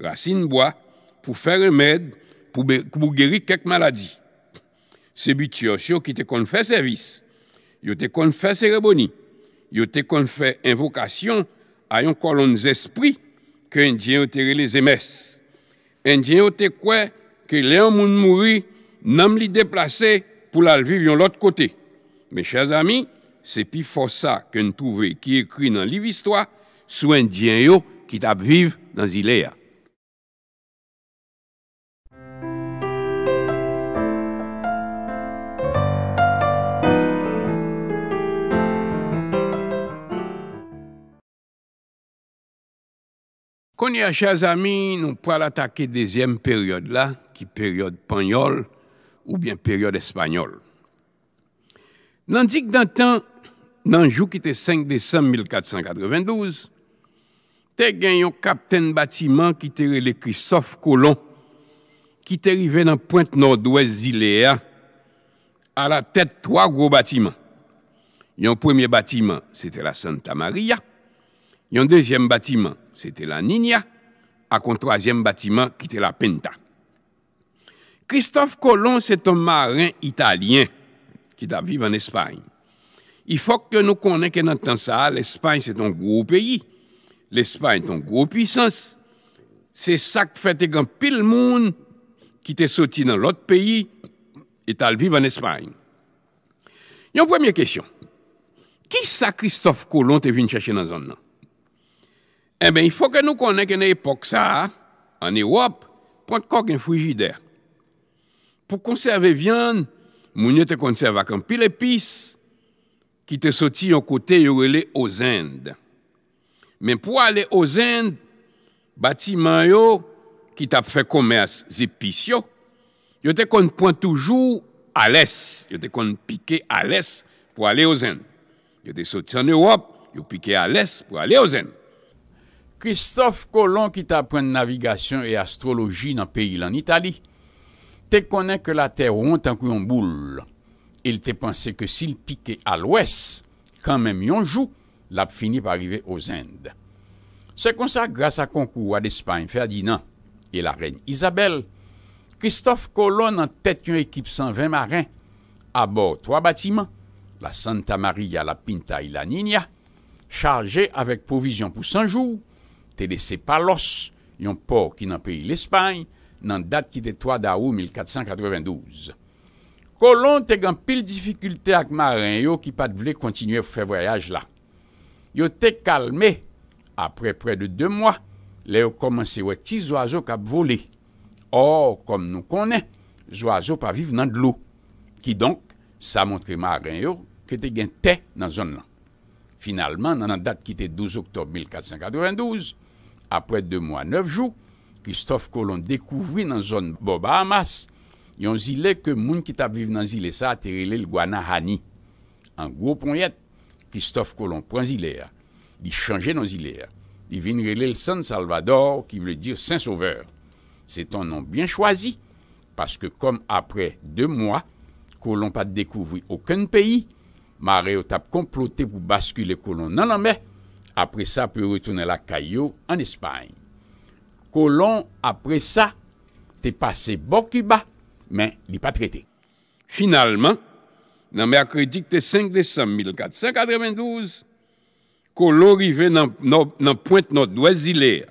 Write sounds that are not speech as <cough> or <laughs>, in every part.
racine bwa pou fè remèd pou bè kou gèri kèk maladji. Sebi tiosyo ki te kon fè servis, yo te kon fè sereboni, yo te kon fè invokasyon a yon kolon zespri kwen dien yo tere le zemès. En dien yo te kwen ke le yon moun mouri nan m li deplase pou la lviv yon lot kote. Me chèz ami, sepi fò sa kwen touve ki ekri nan liv istwa sou en dien yo ki tap viv nan zile ya. konye a chazami, nou pral atake dezyem peryode la, ki peryode Panyol, ou bien peryode Espanyol. Nandik dantan, nanjou ki te 5 december 1492, te gen yon kapten batiman ki te relekri Sof Kolon, ki te rive nan pointe nord-ouest zilea, a la tet 3 gro batiman. Yon premiye batiman, se te la Santa Maria. Yon dezyem batiman, Sete la Ninia, akon troazyem batiman ki te la penta. Christophe Colomb se ton marin italien ki ta vive en Espany. I fok te nou konen ke nan tan sa, l'Espany se ton gro peyi. L'Espany ton gro pwisans. Se sak fete gan pil moun ki te soti nan lot peyi, e tal vive en Espany. Yon pwemye kesyon, ki sa Christophe Colomb te vin chache nan zon nan? Ebe, eh ifo ke nou konen ke ne epok sa, an Ewop, pwant kok en fwijider. Pwant konserve vyand, moun yo te konserve ak an pil epis, ki te soti yon kote yo rele o Zend. Men pou ale o Zend, batiman yo, ki ta fwe komers zepis yo, yo te kon pwant toujou ales, yo te kon pike ales pou ale o Zend. Yo te soti an Ewop, yo pike ales pou ale o Zend. Christophe Colomb qui t'apprend navigation et astrologie dans pays, pays en Italie. te connaît que la Terre ronde en en boule. Il te pensé que sil piquait à à quand quand même yon finit par fini aux Indes. C'est comme ça, grâce à concours à l'Espagne Ferdinand et la reine Isabelle, Christophe Colomb en tête une équipe 120 marins, à bord trois bâtiments, la Santa Maria la Pinta et la Nina, chargés avec provisions pour 100 jours, te dese palos yon por ki nan peyi l'Espany nan dat ki te toa da ou 1492. Kolon te gan pil difikulte ak marin yo ki pat vle kontinuye fwe voyaj la. Yo te kalme, apre pre de 2 mwa, le yo komanse wè ti zoazou kap vole. Or, kom nou konen, zoazou pa vive nan dlou, ki donk sa montre marin yo ki te gen te nan zon lan. Finalman, nan dat ki te 12 oktob 1492, Après deux mois neuf jours, Christophe Colomb découvrit dans la zone Bahamas yon zile que moun ki tap vive nan zile sa aterele le Guanahani. An gros pon Christophe Colomb prend zile il change dans nan il vient Li le San Salvador qui veut dire Saint-Sauveur. C'est un nom bien choisi, parce que comme après deux mois, Colomb pat dekouvri aucun pays. mare yo tap komplote pour basculer Colomb la lanme, apre sa pou retounen la kayo an Espany. Kolon apre sa, te pase bok y ba, men li pa trete. Finalman, nan Merkredik te 5 Desem 1492, kolon rive nan pointe not dwezile.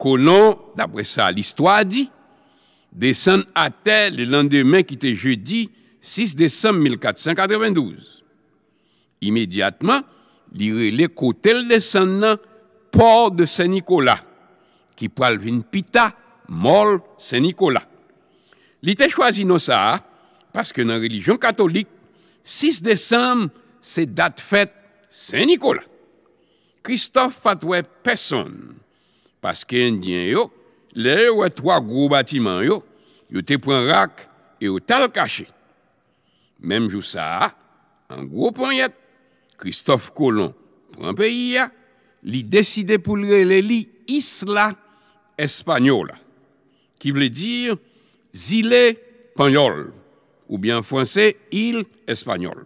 Kolon, dapre sa, listwa di, desen ate le lan demen ki te jedi 6 Desem 1492. Imediatman, li rele kote l desen nan, de Saint-Nicolas, qui pral vin pita, mol Saint-Nicolas. Li te choisi parce que dans la religion catholique, 6 décembre c'est dat fête Saint-Nicolas. Christophe fatwe person, paske indyen yo, le yo e 3 gro batiman yo, yo te a rak, yo tal caché. Même jou sa, un gros Christophe Colomb, pou an peyi li deside pou lere li Isla Española, ki vle dir Zile Panyol, ou byan Fransè Il Espanyol.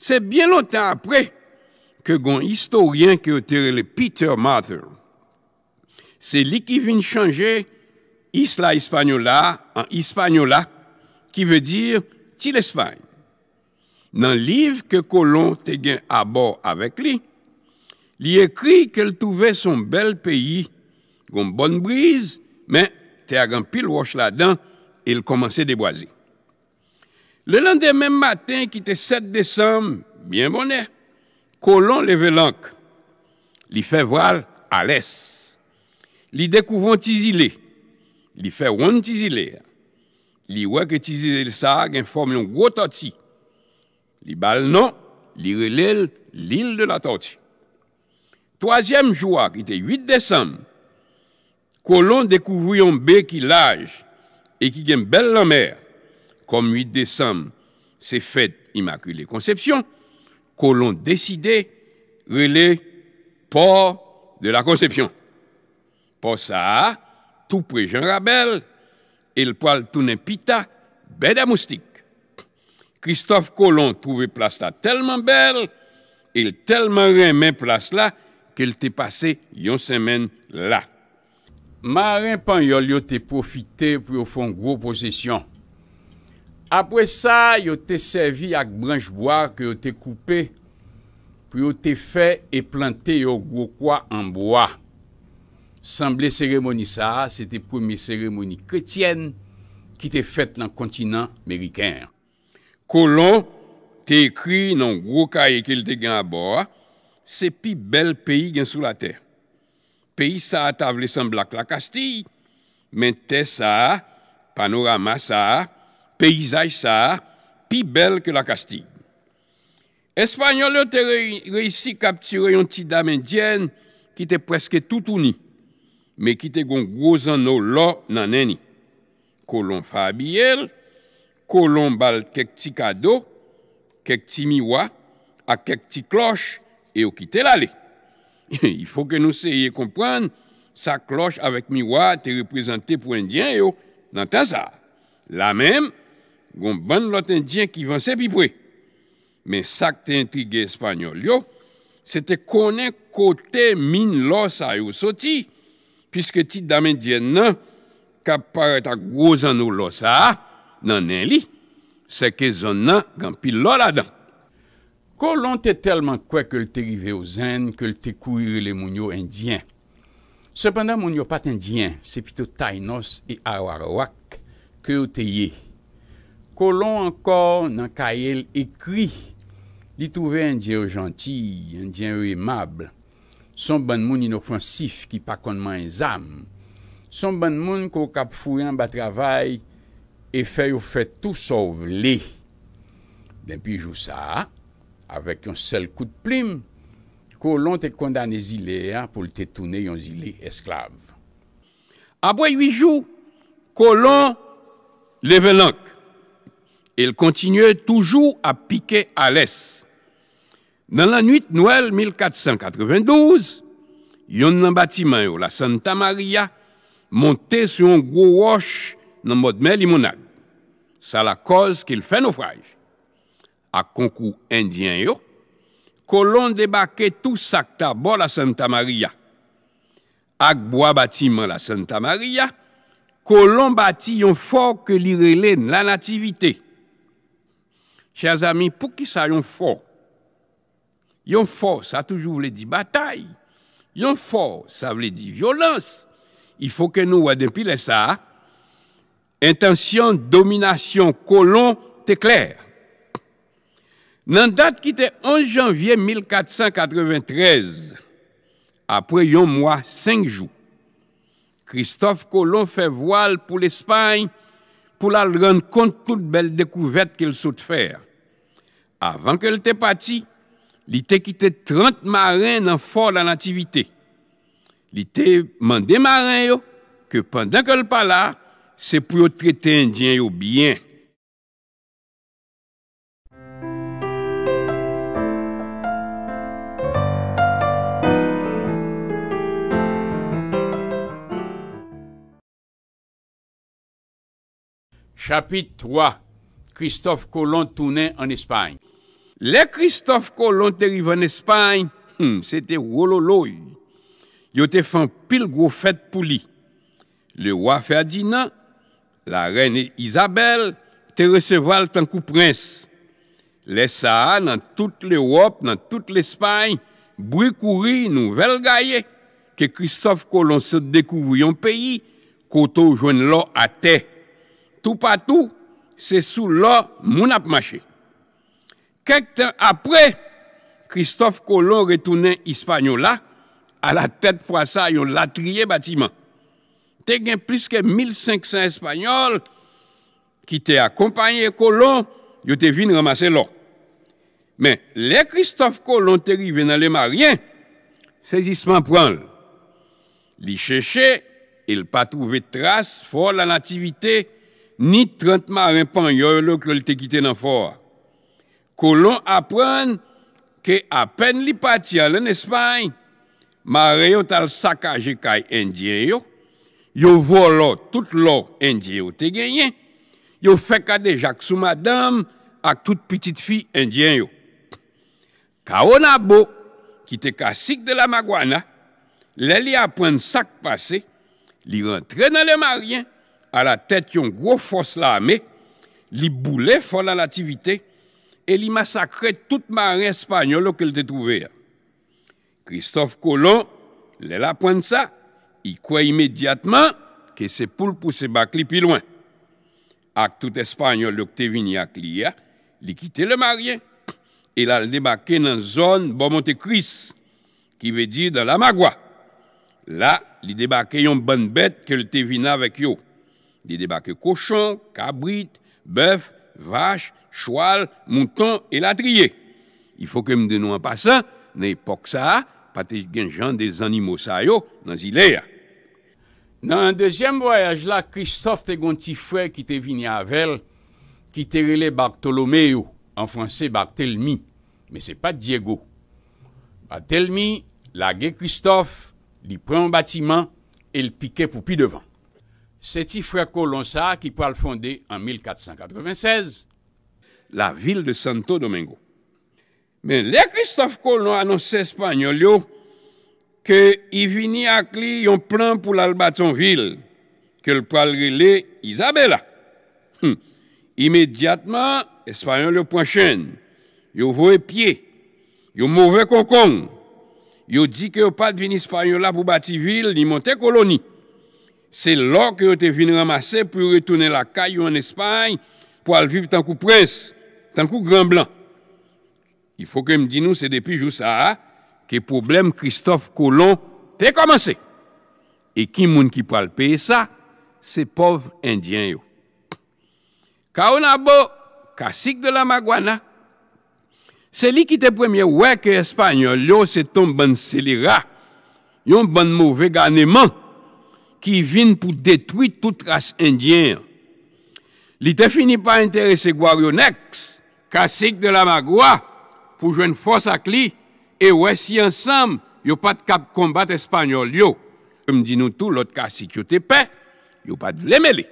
Se bien lontan apre, ke gwen istoryen ki otere le Peter Mather, se li ki vin chanje Isla Española an Hispanyola, ki vle dir Tilespagne. nan liv ke kolon te gen abor avek li, li ekri ke l touve son bel peyi, goun bonn brise, men te agan pil wosh ladan, e l komanse deboaze. Le lan demen matin ki te 7 Desem, bien bonnen, kolon leve lank, li fevral ales, li dekouvan tizile, li fe woun tizile, li wak et tizile sa gen form yon gwo toti, Les balles, non, les l'île de la tortue. Troisième joie, qui était 8 décembre, Colon découvrit un baie qui l'âge et qui gagne belle la mer. Comme 8 décembre, c'est fête Immaculée Conception, l'on décidait relais port de la Conception. Pour ça, tout près Jean Rabel, il poil tout pita, bête à moustique. Kristof Kolon trouve plas la telman bel, il telman remen plas la, ke lte pase yon semen la. Marin Panyol yote profite pou yon fon gro posesyon. Apre sa, yote servi ak branjboar ke yote koupe, pou yote fe e plante yon gro kwa anboa. Sanble seremoni sa, se te premi seremoni kretyen ki te fet nan kontinant merikèr. Kolon te ekri nan woka ye ke li te gen a bor, se pi bel peyi gen sou la ter. Peyi sa atavle semblak la kastil, men te sa, panorama sa, peyizaj sa, pi bel ke la kastil. Espanyol yo te reisi kapture yon ti damen djen ki te preske toutouni, me ki te gon gwozan nou lo nan eni. Kolon Fabi el, kolon bal kek ti kado, kek ti miwa, a kek ti kloche, e yo ki tel ale. <laughs> I fò ke nou seye kompran, sa kloche avèk miwa te reprezentè pou indyen yo, nan ten sa. La men, goun ban lot indyen ki vansè pi pwe. Men sa k te intrigè espanyol yo, se te konen kote min losa yo soti, piske ti damen djen nan, ka pare tak wosan nou losa a, nan nen li, seke zon nan gampi lor adan. Kolon te telman kwe ke lte rive ou zen, ke lte kouyre le moun yo indyen. Sepen dan moun yo pat indyen, se pito tay nos e awar wak, kwe ou te ye. Kolon ankor nan kayel ekri, li touve indyen ou janti, indyen ou emable, son ban moun inofensif ki pa kon man en zam, son ban moun ko kap fouyan ba travayi e fè yon fè tou sa ou vle. Den pi jou sa, avèk yon sel kout plim, kolon te kondane zile, pou l te tounen yon zile esklav. Abwe yon jou, kolon le ven lank, el kontinye toujou apike ales. Nan lan nwit nouel 1492, yon nan batiman yon la Santa Maria, monte sou yon gwo wosh nan mod men limonade. Sa la koz ke l fen ofraj. Ak konkou indyen yo, kolon debake tou sakta bo la Santa Maria. Ak bo a bati man la Santa Maria, kolon bati yon for ke li rele la nativite. Chers amis, pou ki sa yon for? Yon for, sa toujou vle di batay. Yon for, sa vle di violens. I fo ke nou wadempile sa a, Intensyon dominasyon kolon te kler. Nan dat ki te 11 janvye 1493, apre yon mwa 5 jou, Kristof kolon fe voal pou l'Espany pou la l ren kont tout bel dekouvet ke l soute fer. Avan ke l te pati, li te kite 30 marin nan for la nativite. Li te mande marin yo, ke pandan ke l pala, Se pou yo trete indyen yo byen. Chapit 3 Christophe Colomb tounen an Espany. Le Christophe Colomb te rive an Espany, cete hmm, wolo loy. Yo te fan pil gro fèt pou li. Le wafè a di nan, la reine Isabelle te reseval tan kou prens. Lesa nan tout l'Europe, nan tout l'Espagne, brou kouri nou vel gaye ke Kristof Kolon se dekouvri yon peyi koto jwen lor ate. Tou patou, se sou lor moun ap mache. Kek ten apre, Kristof Kolon retounen Hispanyola a la tet fwa sa yon latriye batiman. te gen plis ke 1500 espanyol ki te akompanyen kolon, yo te vin ramase lor. Men, le Kristof kolon te rive nan le maryen, se zisman pran lor. Li cheche, el pa trouve tras for la nativite ni 30 maryen pan yor lor ki l te kite nan for. Kolon apren ke apen li pati alen espany, maryen tal sakaje kaj endye yo, yo vo lor tout lor indye yo te genyen, yo fekade jak sou madame ak tout pitit fi indyen yo. Ka ona bo, ki te kassik de la magwana, le li apwen sak pase, li rentre nan le maryen, a la tet yon gro fos la ame, li boule fol la nativite, e li masakre tout maryen spanyol lo ke l te trouve ya. Christophe Colomb, le la apwen sa, i kwe imediatman ke se pou l pou se bak li pi lwen. Ak tout espanyol lòk te vini ak li ya, li kite le maryen, e la l de baken nan zon bo Monte Chris, ki ve di dan la Magwa. La, li de baken yon ban bet ke l te vina vek yo. Li de baken koshon, kabrit, bèf, vache, chwal, mouton, e la triye. I fò ke m denou an pasan, ne pok sa, pati gen jan de zanimosa yo nan zile ya. Nan an dezyenm voyaj la, Christophe te gon ti frè ki te vini avel, ki te rele bak Tolomeyo, an franse bak Telmi, men se pa Diego. Bak Telmi, la ge Christophe li pren an batiman, el pike pou pi devan. Se ti frè kolonsa ki pral fonde an 1496, la vil de Santo Domingo. Men le Christophe kolon anonsè espanyol yo, ke y vini akli yon pran pou lal bat son vil, ke l pral grile Isabela. Hm. Imediatman, Espanyol yo pranchen, yo vwe pie, yo mwwe Konkon, yo di ke yo pat vini Espanyol la pou bati vil ni monte koloni. Se lor ke yo te vini ramase pou yon ritounen la kayo an Espany, pou al viv tan kou pres, tan kou gran blan. Y fo ke mdi nou se depi jou sa ha, ke problem Christophe Colomb te komanse. E ki moun ki pral peye sa, se pov indyen yo. Ka ou na bo, Kasik de la Magwana, se li ki te premye wèk espanyol yo, se ton ban selera, yon ban mouve ganeman, ki vin pou detwi tout ras indyen yo. Li te fini pa interese Gwaryonex, Kasik de la Magwa, pou jwen fòs ak li, E wè si ansam, yo pat kap kombat espanyol yo. Mdi nou tou, lot ka sit yo te pe, yo pat vlemele.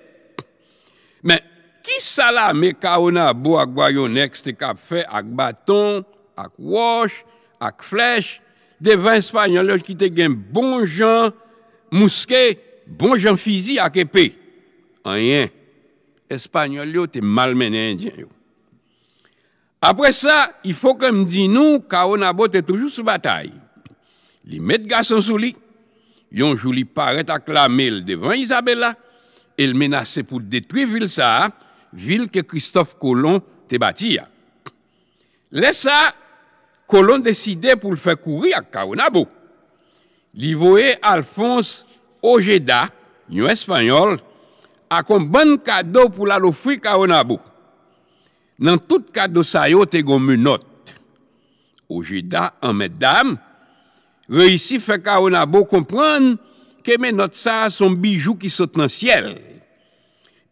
Men, ki sa la me ka ona bo akwayo next te kap fe ak baton, ak wosh, ak flesh, devan espanyol yo ki te gen bon jan, mouske, bon jan fizi ak epi. Anyen, espanyol yo te malmenen djen yo. Apre sa, ifo kem di nou, Kaonabou te toujou sou batay. Li met gason sou li, yon jou li parete aklamel devan Isabella, el menase pou detri vil sa, vil ke Kristof Kolon te bati ya. Lesa, Kolon deside pou l'fe kouri ak Kaonabou. Li voe Alphonse Ojeda, nyo espanyol, akon ban kado pou la lofri Kaonabou. nan tout ka dosayot e gomu not. Oje da, an men dam, reisi fe ka ou nabo kompran ke men not sa son bijou ki sot nan siel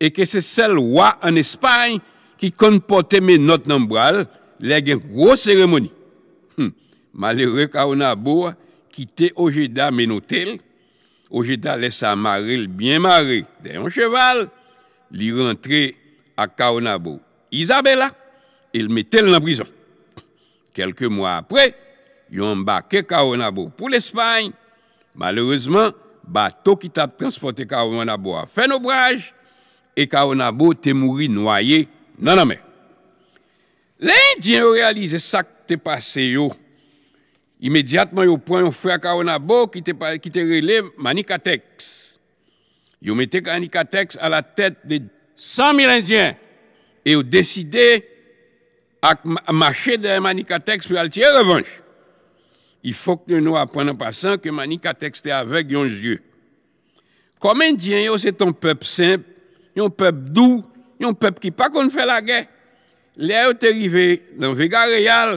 e ke se sel wwa an Espany ki konpote men not nan bral leg en gro seremoni. Hm, malere ka ou nabo, kite oje da men notel, oje da lesa maril bien maril de yon cheval li rentre a ka ou nabo Isabella, el metel nan brison. Kelke mwa apre, yon ba ke Kaonabo pou l'Espany, malerezman, bato ki ta transporte Kaonabo a fen obraj, e Kaonabo te mouri noye naname. Le indyen yo realize sak te pase yo, imediatman yo pon yon fwe a Kaonabo ki te rele manikateks. Yo metek manikateks a la tet de 100.000 indyen e ou deside ak mache de Manikatex pou altye revanche. I fok nou aprenan pasan ke Manikatex te avek yon jye. Komen diyen yo se ton pep sinp, yon pep dou, yon pep ki pa kon fè la gè, le yo te rive nan viga reyal,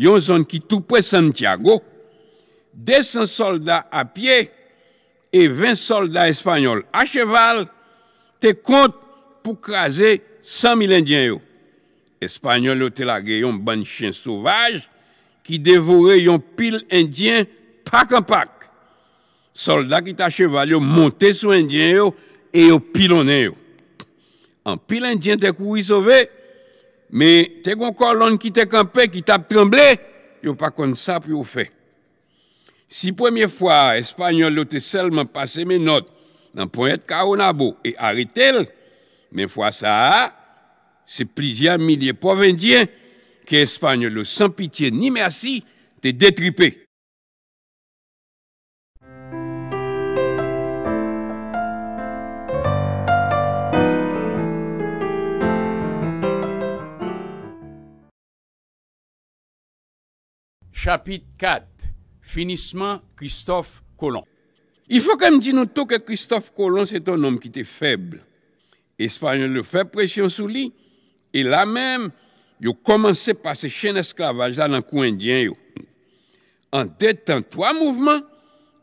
yon zon ki tou pre Santiago, desan soldat apye, e vens soldat espanyol acheval, te kont pou krasè, 100.000 indyen yo. Espanyol yo te lage yon ban chen sauvaj ki devore yon pil indyen pak an pak. Soldat ki ta cheval yo monte sou indyen yo e yo pilon yo. An pil indyen te kou yi sove, me te kon kon loun ki te kampe, ki ta premble, yo pa kon sa pou yo fe. Si premye fwa, Espanyol yo te selman pase menot nan poen et karonabo e harite l, men fwa sa a, c'est plusieurs milliers de pauvres qui, que sans pitié ni merci, a détripé. Chapitre 4 Finissement Christophe Colomb. Il faut quand même dire que Christophe Colomb, c'est un homme qui était faible. Espagnol le fait pression sous lui E la men, yo komanse pase chen eskravaj la nan kou endyen yo. An detan toa mouvman,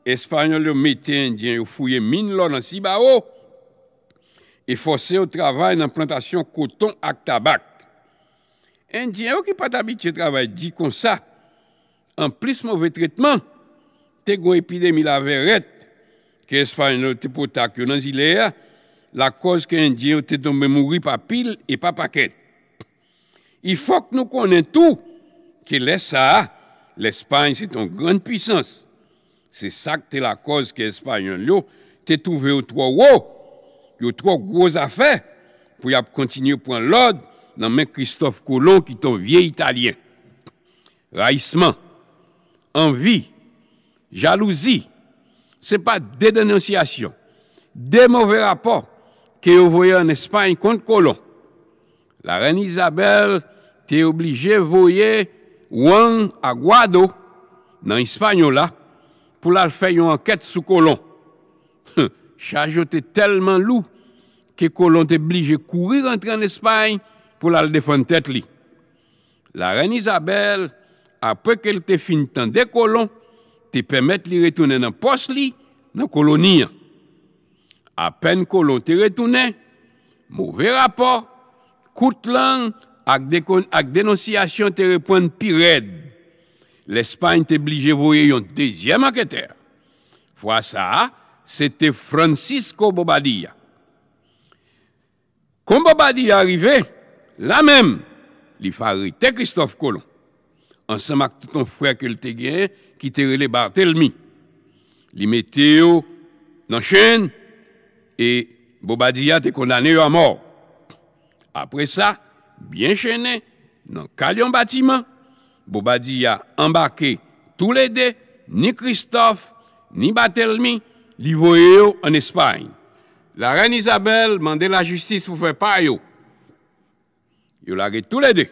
espanyol yo mette endyen yo fouye min lor nan si ba o, e fose yo travay nan plantasyon koton ak tabak. Endyen yo ki pata bitye travay di kon sa, an plis mouve tretman, te gwen epidemi la veret, ke espanyol yo te potak yo nan zilea, la koz ke endyen yo te dombe mouri pa pil e pa paket. I fòk nou konen tou ki lè sa, l'Espany se ton gran pwisans. Se sa ki te la koz ki Espanyon lyo, te touve yo tro wò, yo tro gwo zafè pou ya kontinye pou an lòd nan men Christophe Colomb ki ton vie italien. Raisman, anvi, jalouzi, se pa de denonsyasyon, de mowè rapò ki yo voye an Espany kont Colomb. La reine Isabelle te oblije voye ouan a Guado nan Espanyola pou la fè yon anket sou kolon. Chajote telman lou ke kolon te oblije kouri rentre an Espany pou la defante te li. La renne Isabelle apre ke li te fintan de kolon te pèmète li retounen nan pos li nan koloniyan. Apen kolon te retounen, mou ve rapor, kout lan ak denosyasyon te repon pi red, l'Espagne te blije voye yon dezyen maketer. Fwa sa, se te Francisco Bobadilla. Kon Bobadilla arrive, la men, li farite Christophe Colomb, ansan mak touton fwe ak el te gen, ki te rele bar tel mi. Li meteo nan chen, e Bobadilla te kondane yo a mor. Apre sa, byen chenè nan kalyon batiman, bo badi ya ambake tout le de, ni Christophe, ni batel mi, li voye yo an Espany. La reine Isabelle mande la justice pou fe pa yo. Yo la ge tout le de,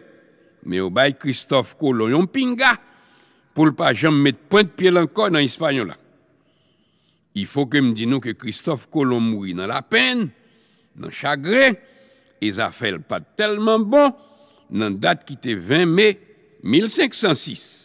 me yo bay Christophe Colomb yon pinga, pou l pa jom met pointe pie lankoy nan Espanyolak. I fo ke mdi nou ke Christophe Colomb mwri nan la pen, nan chagre, e zafèl pa telman bon nan dat ki te 20 mai 1506.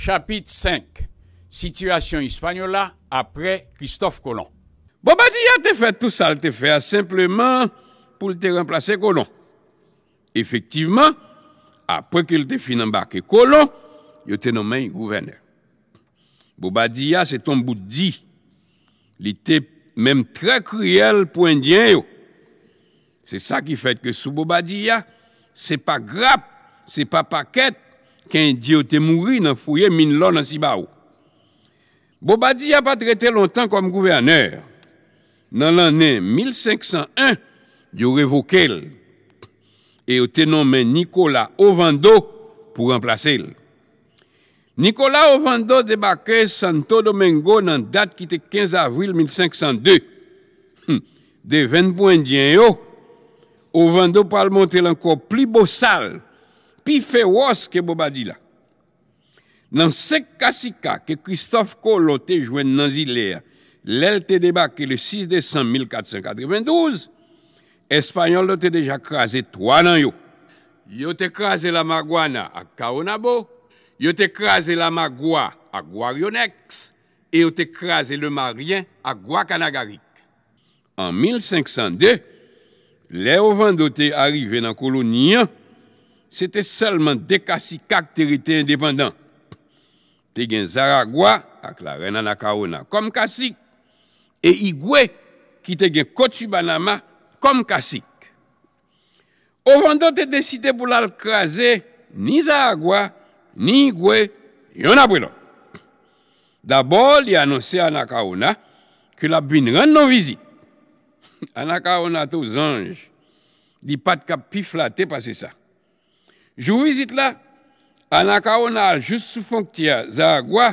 Chapit 5. SITUASYON HISPANOLA APRE CHRISTOF COLOMB Bon, basi, a te fè tout sa, a te fè asimpleman pou te remplase Colomb. Efectiveman, apre ke li te finanbake kolon, yo te nomen yi gouverneur. Bobadilla se tom bout di, li te menm tre kriyel pou indyen yo. Se sa ki fet ke sou Bobadilla, se pa grap, se pa paket, ken di yo te mouri nan fouye min lon ansi ba ou. Bobadilla pa trete lontan kom gouverneur. Nan l'anen 1501, yo revokel e yo te nomen Nikola Ovando pou remplase il. Nikola Ovando debake Santo Domingo nan dat ki te 15 avril 1502. De ven pou endyen yo, Ovando pou al montre lankou pli bosal, pi feroz ke Bobadila. Nan sek kasi ka ke Kristof Kolote jwen nan zilea, lel te debake le 6 de 100 1492, Espanyol do te deja krasi 3 nan yo. Yo te krasi la Marguana ak Kaonabo, yo te krasi la Marguan ak Guarionex, e yo te krasi le Marien ak Guakanagarik. An 1502, le ovan do te arive nan koloniyan, se te selman dekasi kak terite independant. Te gen Zaragua ak la rena na Kaona kom kasi, e igwe ki te gen Kotsubanama kom kassik. Ou vandou te desite pou lal krasi, ni Zahagwa, ni Igwe, yon abwelo. Dabor li anose Anakaona, ki la bin ren nou vizit. <laughs> Anakaona tou zange, li pat ka pi flate pa se sa. Jou vizit la, Anakaona al jous sou fonktia Zahagwa,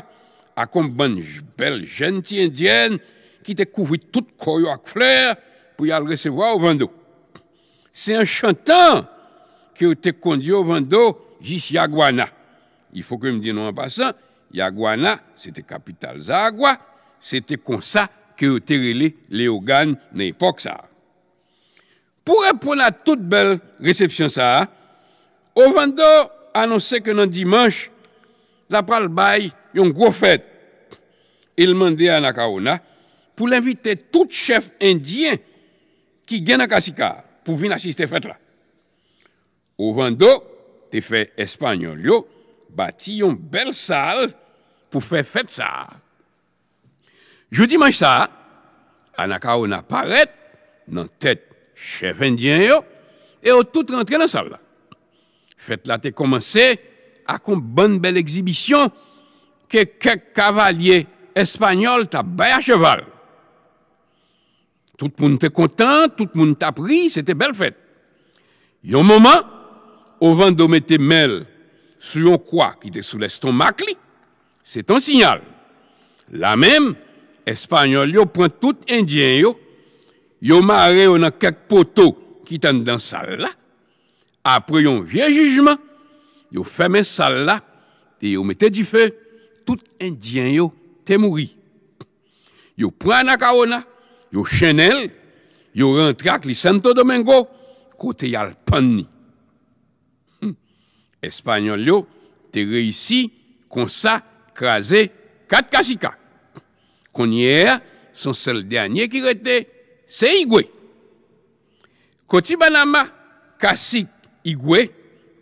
akon ban bel jenti indyen, ki te kouvi tout koryo ak fleur, pou yal recevwa ou vando. Se yon chantan ke ou te kondye ou vando jis Yagwana. Yagwana, se te kapital Zagwa, se te konsa ke ou te rele leogan na epok sa. Pourè pou la tout belle recepcion sa, ou vando annonse ke nan dimanche la pral bay yon gro fèd il mande an a kaona pou l'invite tout chef indien ki gen akasika pou vin asiste fèt la. Ou vando, te fè Espanyol yo, bati yon bel sal pou fè fèt sa. Jou dimanj sa, anaka ou na paret, nan tèt chev endyen yo, e ou tout rentre nan sal la. Fèt la te komanse akon ban bel ekzibisyon, ke kèk kavalyè Espanyol ta bayacheval. Tout moun te kontan, tout moun te apri, se te bel fèt. Yon mouman, ouvan do mette mel sou yon kwa ki te sou leste ton makli, se ton sinyal. La mèm, espanyol yo pran tout indyen yo, yo mare yon an kek poto ki tan dan sal la, apre yon vie jujman, yo fèmè sal la, e yo mette di fè, tout indyen yo te mouri. Yo pran akawon la, yo chenel, yo rentrak li Santo Domingo, kote yalpan ni. Hm. Espanyol yo te reysi konsa krasi kat kasi ka. Konye, son sel denye ki rete, se igwe. Koti banama kasi igwe,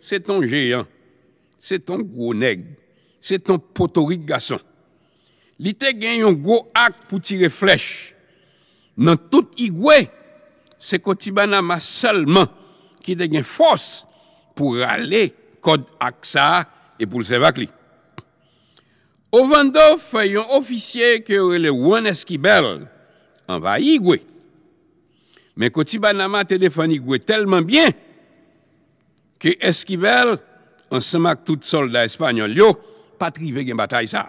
se ton jeyan, se ton gwo neg, se ton potorik gason. Li te gen yon gwo ak pou tire flech, Nan tout igwe, se kotiba nama selman ki denye fos pou rale kod aksa e pou lse vakli. O vando fayon ofisye ke ore le woun eskiberl, an va igwe. Men kotiba nama tede fany igwe telman byen ke eskiberl an semak tout sol da espanyol yo patrive gen batay sa.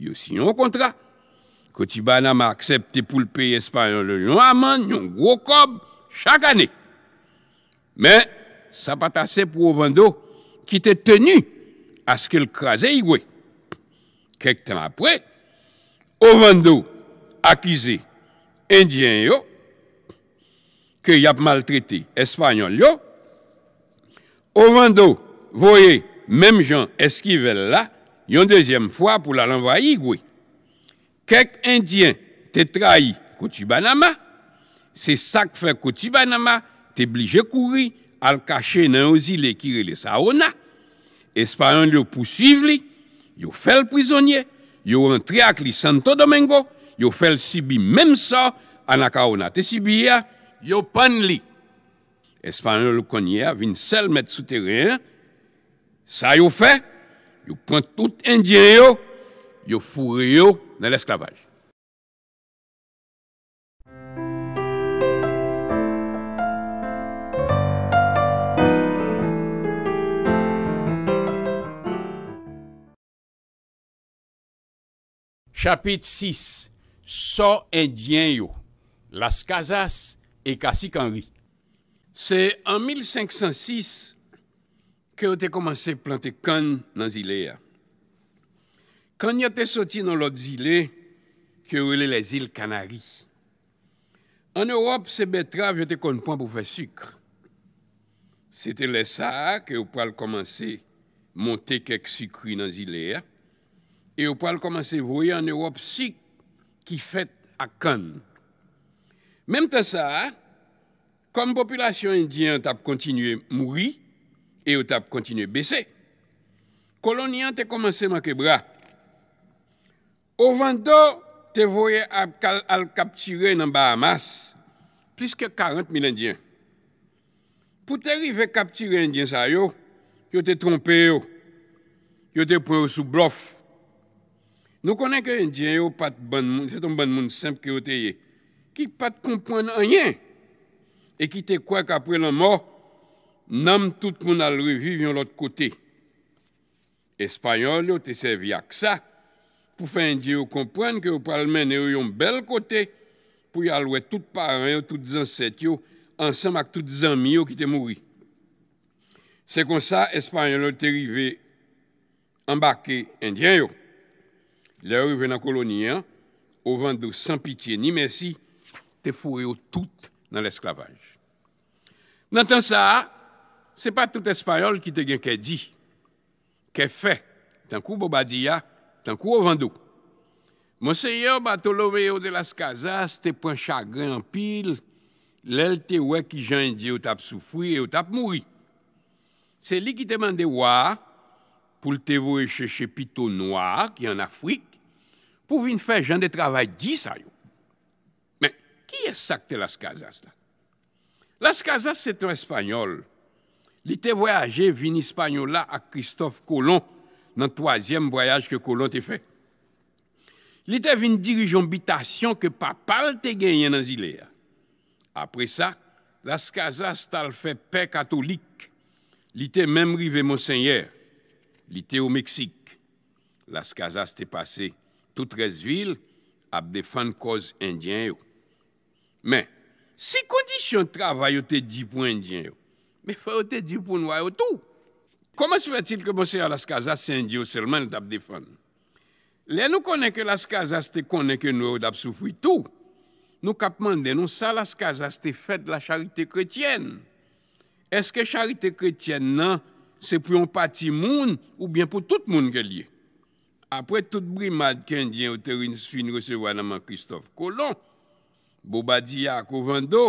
Yo sinyon kontra. Koutibana m'aksepte pou l'peyi Espanyol yon amant, yon wokob, chak ane. Men, sa pat ase pou Ovando ki te tenu aske l'kaze yi we. Kek tem apre, Ovando akize endyen yo, ke yap maltrete Espanyol yo, Ovando voye mem jan eski vel la, yon dezyem fwa pou la l'envaye yi we. Kek indyen te trahi koutu banama, se sak fe koutu banama, te blije kouri al kache nan ozi le kirele sa ona. Espanyol yo pousuiv li, yo fel prizonye, yo rentre ak li Santo Domingo, yo fel subi mem sa, anaka ona te subi ya, yo pen li. Espanyol yo konye ya, vin sel met sou teren, sa yo fe, yo pen tout indyen yo, yo fure yo nan esklavaj. Chapit 6 So indyen yo Las kazas e kasi kanri Se an 1506 ke o te komanse plante kan nan zile ya. tan yote soti nan lot zile kyo wile le zil kanari. An Europe se betra, jote konpon pou fwe suk. Sete le sa, ke ou pral komanse monte kek sukri nan zile ya, e ou pral komanse voye an Europe suk ki fwet akon. Mem tan sa, konm populasyon indyen tap kontinuye mouri e ou tap kontinuye bese. Kolonyan te komanse mak e brak. Ovando te voye al kaptire nan Bahamas plis ke 40 mil indyen. Pou te rive kaptire indyen sa yo, yo te trompe yo, yo te pou yo sou blof. Nou konen ke indyen yo pat ban moun, se ton ban moun semp ki yo te ye, ki pat kompon anyen e ki te kwa kapre lan mò nanm tout moun al reviv yon lot kote. Espanyol yo te sevi ak sa, pou fèndye yo komprenn ke yo pralmen yo yon bel kote pou yalwe tout paran yo, tout zan set yo, ansanm ak tout zan mi yo ki te mouri. Se kon sa, Espanyol te rive ambake indyen yo. Le rive nan koloniyan, o vendou san pitiye ni mersi, te fure yo tout nan l'esklavaj. Nantan sa, se pa tout Espanyol ki te gen ke di, ke fe, tan kou bo badiya, tan kou ou vandou. Monseye, batou lome yo de las kazas, te pon chagre an pil, lel te we ki jan di yo tap soufri, yo tap mouri. Se li ki te mande waa, pou l te vwe cheche pito noa, ki an Afrik, pou vin fè jan de travay disa yo. Men, ki es sa k te las kazas la? Las kazas se ton espanyol. Li te vwe aje vin espanyola a Christophe Colomb, nan toazyem bwayaj ke kolon te fe. Li te vin dirijon bitasyon ke pa pal te genyen nan zile ya. Apre sa, las Kazas tal fe pe katolik. Li te menm rive monsenyer. Li te ou Meksik. Las Kazas te pase tout res vil ap defan koz indyen yo. Men, si kondisyon travay yo te di pou indyen yo, me fwe yo te di pou nouay yo tou. Koman se fè til ke monser alas kazas sen diyo serman et ap defan? Le nou konen ke alas kazas te konen ke nou ou dap soufwi tou, nou kapman denon sa alas kazas te fèd la charite kretyen. Eske charite kretyen non, nan se pou yon pati moun ou bien pou tout moun ke liye. Apre tout brimad ken diyen ou terin se fin resevo anaman Kristof Kolon, bo badiya akou vando,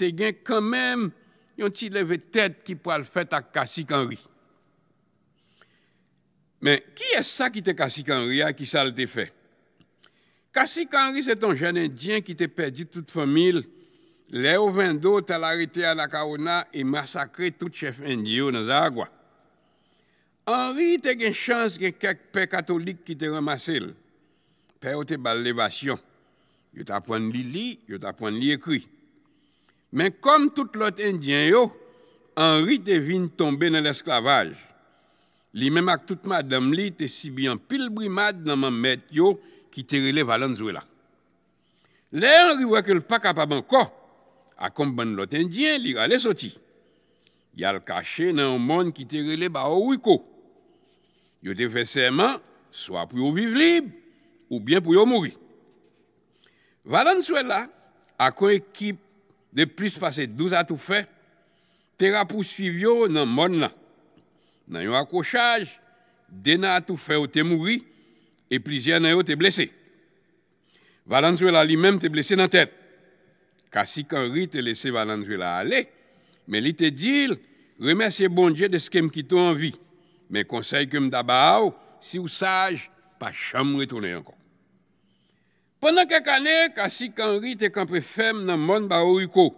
te gen kanmem yon ti leve tèt ki pral fèt ak kasi kanri. Men, ki e sa ki te kasi kanri a ki sa le te fe? Kasi kanri se ton jen indyen ki te perdi tout fomil, le ou vendo tel arite an akarona e masakre tout chef indyen yo nan zahagwa. Anri te gen chans gen kek pe katolik ki te ramase l. Pe ou te bal levasyon. Yo ta pon li li, yo ta pon li ekri. Men, konm tout lot indyen yo, anri te vin tombe nan esklavaj. Li mem ak tout ma dam li te sibyan pil brimad nan man met yo ki terele Valenzuela. Le yon riweke l pak apabanko, akon ban lot indyen li gale soti. Yal kache nan yon mon ki terele ba ou wiko. Yo te feseyman, swa pou yo vivlib ou bien pou yo mouri. Valenzuela akon ekip de plis pase 12 atou fe, tera pou sivyo nan mon la. Nan yon akrochaj, dena atou fe ou te mouri, e plizye nan yo te blese. Valanzuela li menm te blese nan tet, kasi kanri te lese Valanzuela ale, men li te dil, remersye bonje de skem ki tou anvi, men konsey kem daba ou, si ou saj, pa chanm retone ankon. Pendan kek ane, kasi kanri te kampe fem nan mon ba oriko,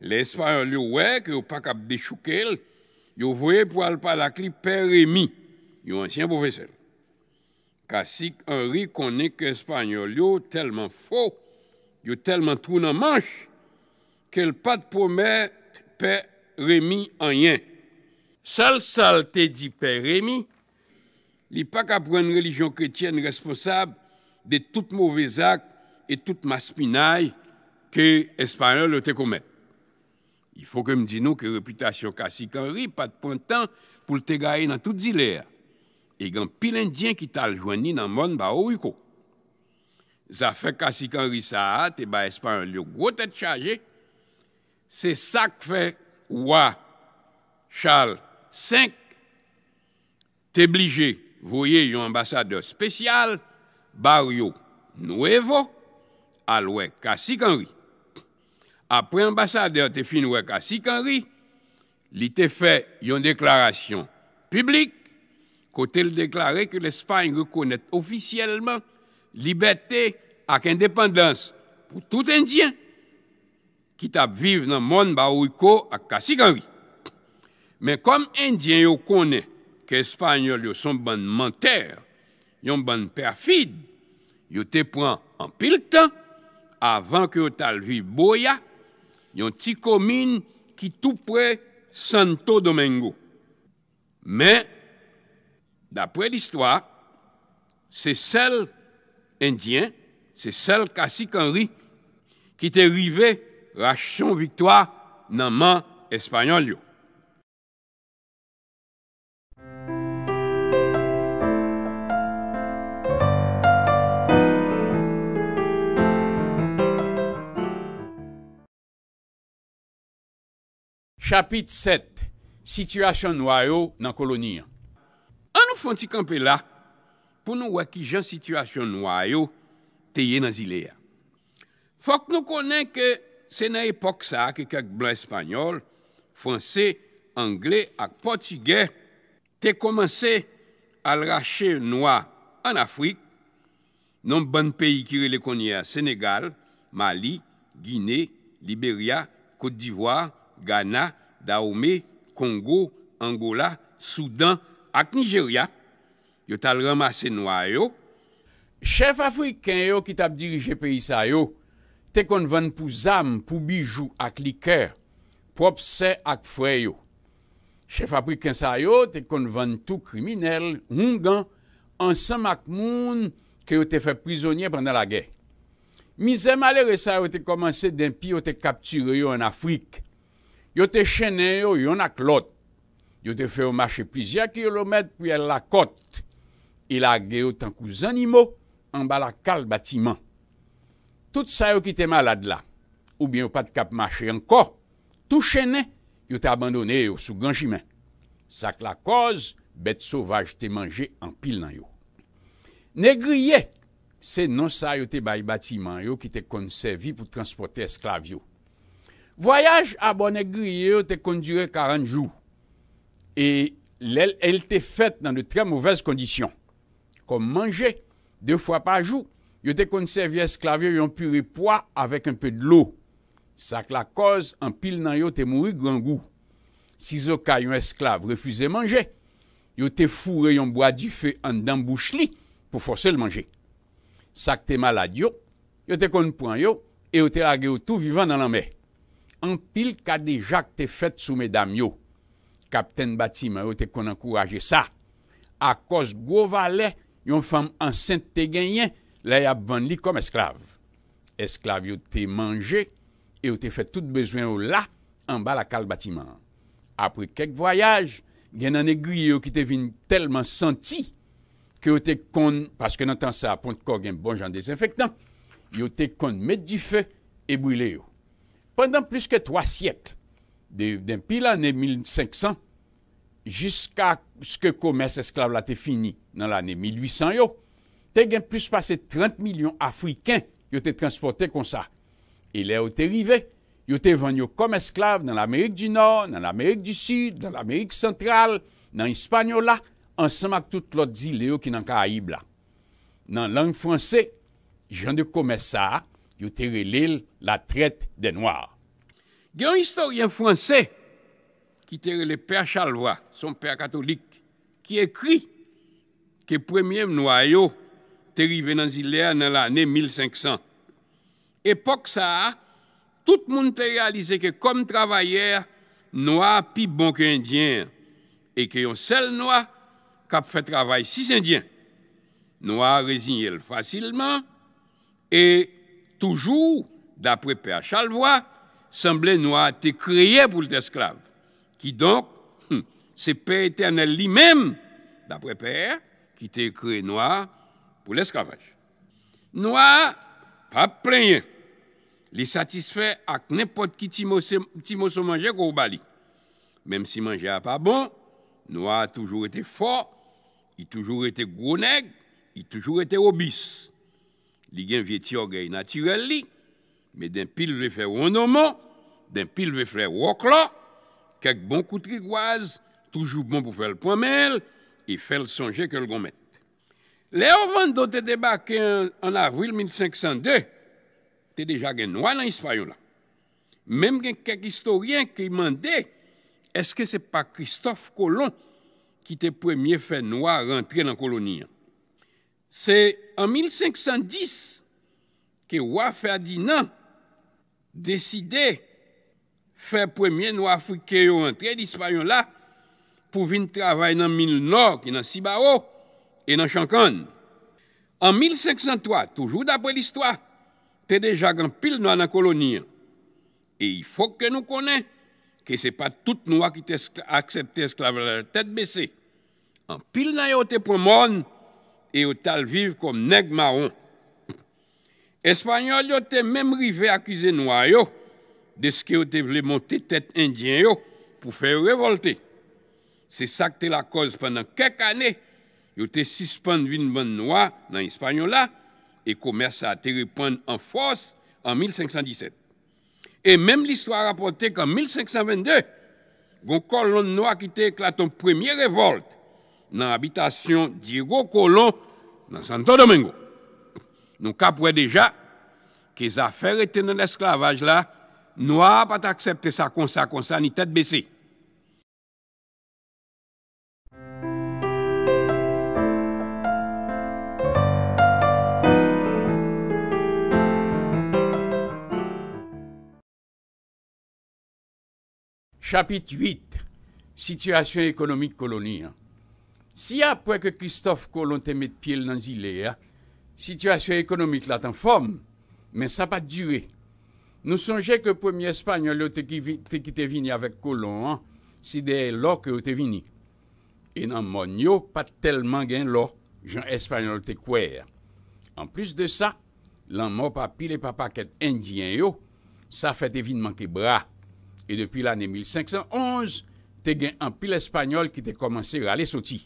les fa yon lyo wek, yo pak ap dechoukel, yo voye pou al palakli Père Rémy, yon ansyen bove sel. Kasik, enri konen ke Espanyol yo telman fò, yo telman trounan manch, kel pat pome Père Rémy anyen. Sal sal te di Père Rémy, li pa ka pren religion kretyen responsab de tout mouvez ak et tout maspinaj ke Espanyol yo te komet. I fò ke m di nou ki reputasyon Kasik Henry pa t'pontan pou l'te gae nan tout di lè a. E gen pilen djen ki tal jwenni nan moun ba ou y ko. Za fèk Kasik Henry sa a, te ba es pa yon lyon gwo tè t'chaje, se sak fè wè chal 5, te blije voye yon ambasadeur spesyal bar yo nou evo al wè Kasik Henry. apre ambasade an te finwe kasi kanri, li te fe yon deklarasyon publik, kote l deklare ke l Espany rekonet ofisyelman libetè ak independans pou tout indyen ki tap vive nan moun ba wiko ak kasi kanri. Men kom indyen yo kone ke Espanyol yo son ban manteur, yon ban perfid, yo te pren an pil tan avan ke yo talvi boya yon ti komine ki tou pre Santo Domingo. Men, d'apre l'histoire, se sel endyen, se sel kasi kanri, ki te rive rachon victwa nanman espanyol yo. Chapit 7. Situasyon noyo nan koloniyan. An nou fon ti kampe la, pou nou wakijan situasyon noyo te ye nazile ya. Fok nou konen ke se nan epok sa ke kak blan espanyol, franse, angle ak potige, te komanse al rache noyo an Afrik, non ban peyi ki re le konye a Senegal, Mali, Gine, Liberia, Kote d'Ivoire, Ghana, Dahomey, Kongo, Angola, Sudan ak Nigeria yo tal ram asenwa yo. Chef Afriken yo ki tap dirije pe isa yo te konvan pou zam pou bijou ak liker, prop se ak fre yo. Chef Afriken sa yo te konvan tou kriminel, mungan, ansan mak moun ki yo te fe prizonye pandan la ge. Mize malere sa yo te komanse den pi yo te kapture yo an Afrik. yo te chenè yo yon ak lot, yo te fè yo mache plizè kilomèd pou yè lakot, ila ge yo tankou zanimo an balakal batiman. Tout sa yo ki te malade la, oubyen yo pat kap mache ankor, tou chenè, yo te abandonè yo sou ganjimen. Sak la koz, bete sovaj te manje an pil nan yo. Negriye, se non sa yo te baye batiman yo ki te konservi pou transporte esklav yo. Voyage à Bonnegrie te duré 40 jours. Et elle, elle faite dans de très mauvaises conditions. Comme manger deux fois par jour. Yo te conservé esclavier ont puré poids avec un peu de l'eau. Ça que la cause, en pile nan te grand goût. Si zo yon esclave refusait manger, yo te fourré yon bois du feu en d'embouche pour forcer le manger. Ça que malade yo, te point et yo te lage tout vivant dans la mer. An pil ka deja k te fet sou me dam yo. Kapten batiman yo te kon ankouraje sa. A kos go vale, yon fam ansente te genyen, la ya bvan li kom esklave. Esklave yo te manje, e yo te fet tout bezwen yo la, an ba la kal batiman. Apre kek voyaj, gen an egri yo ki te vin telman senti, ki yo te kon, paske nan tan sa apont kor gen bon jan dezenfektan, yo te kon met di fe e bwile yo. Pendan plis ke 3 siyek, den pil ane 1500, jiska skè koumès esklav la te fini nan ane 1800 yo, te gen plis pase 30 milyon Afriken yo te transporte kon sa. E le yo te rive, yo te vanyo koumès esklav nan Amerik di Nord, nan Amerik di Sud, nan Amerik Sentral, nan Espanyola, ansamak tout lot zile yo ki nan ka aib la. Nan lang franse, jan de koumès sa a, yo tere l'il la tret de Noir. Gen yon historien franse ki tere le pèr Chalvois, son pèr katolik, ki ekri ke premye mnwa yo tere Venanzilè nan l'anè 1500. Epoch sa, tout moun te realize ke kom travayè Noir pi bonk indyen e ki yon sel Noir kap fè travay sis indyen. Noir rezigne l'fasilman e toujours, d'après Père Chalvois, semblait noir, été créé pour l'esclave, qui donc, hum, c'est Père éternel lui-même, d'après Père, qui était créé noir pour l'esclavage. Noir, pas plein, les satisfait avec n'importe qui Timoso mangeait au Bali. Même si manger pas bon, Noir a toujours été fort, il a toujours été gros nègre, il a toujours été obus. Li gen vye tiyo gen yi natyrel li, me den pil ve fè woun oman, den pil ve fè wok la, kek bon koutrigwaz, toujou bon pou fèl pwamel, e fèl sonje kel gomèt. Le ouvan do te debake an avril 1502, te deja gen noa nan hispanyon la. Mem gen kek historien ke yi mande, eske se pa Christophe Colomb ki te pwèmye fè noa rentre nan koloniyan. Se an 1510 ke wafè a di nan, deside fè premye nou Afrike yo rentre dispa yon la, pou vin travay nan Milnok, nan Sibaho, e nan Chankan. An 1503, toujou dapre l'histoire, te deja gan pil nan an kolonye. E yifo ke nou konen, ke se pa tout nou wakite aksepte esklavale, te te bese. An pil nan yo te promon, e yo tal vive kom neg maron. Espanyol yo te mem rive akize noa yo, de sk yo te vle monte tet indyen yo, pou fe yo revolte. Se sakte la koz pendant kek ane, yo te suspande vin ban noa nan Espanyola, e koumerse a te repande an fros en 1517. E mem liswa rapote kan 1522, gon kolon noa ki te eklaton premye revolte, nan abitasyon Diego Colón nan Santo Domingo. Nou kapwe deja ke zafèr eten nan esklavaj la, nou apat aksepte sa konsa konsa ni tèt bese. Chapit 8 Sityasyon ekonomik koloni Chapit 8 Si apre ke Kristof Kolon te met pi el nan zile, ah, sityasyon ekonomik la tan fom, men sa pa dure. Nou sonje ke premier Espanyol yo te ki te vini avek Kolon, ah, si de lor ke yo te vini. E nan moun yo, pa telman gen lor, jan Espanyol te kwer. An plus de sa, lan moun pa pi le papa ket endyen yo, sa fe te vin manke bra. E depi l ane 1511, te gen an pi l Espanyol ki te komanse rale soti.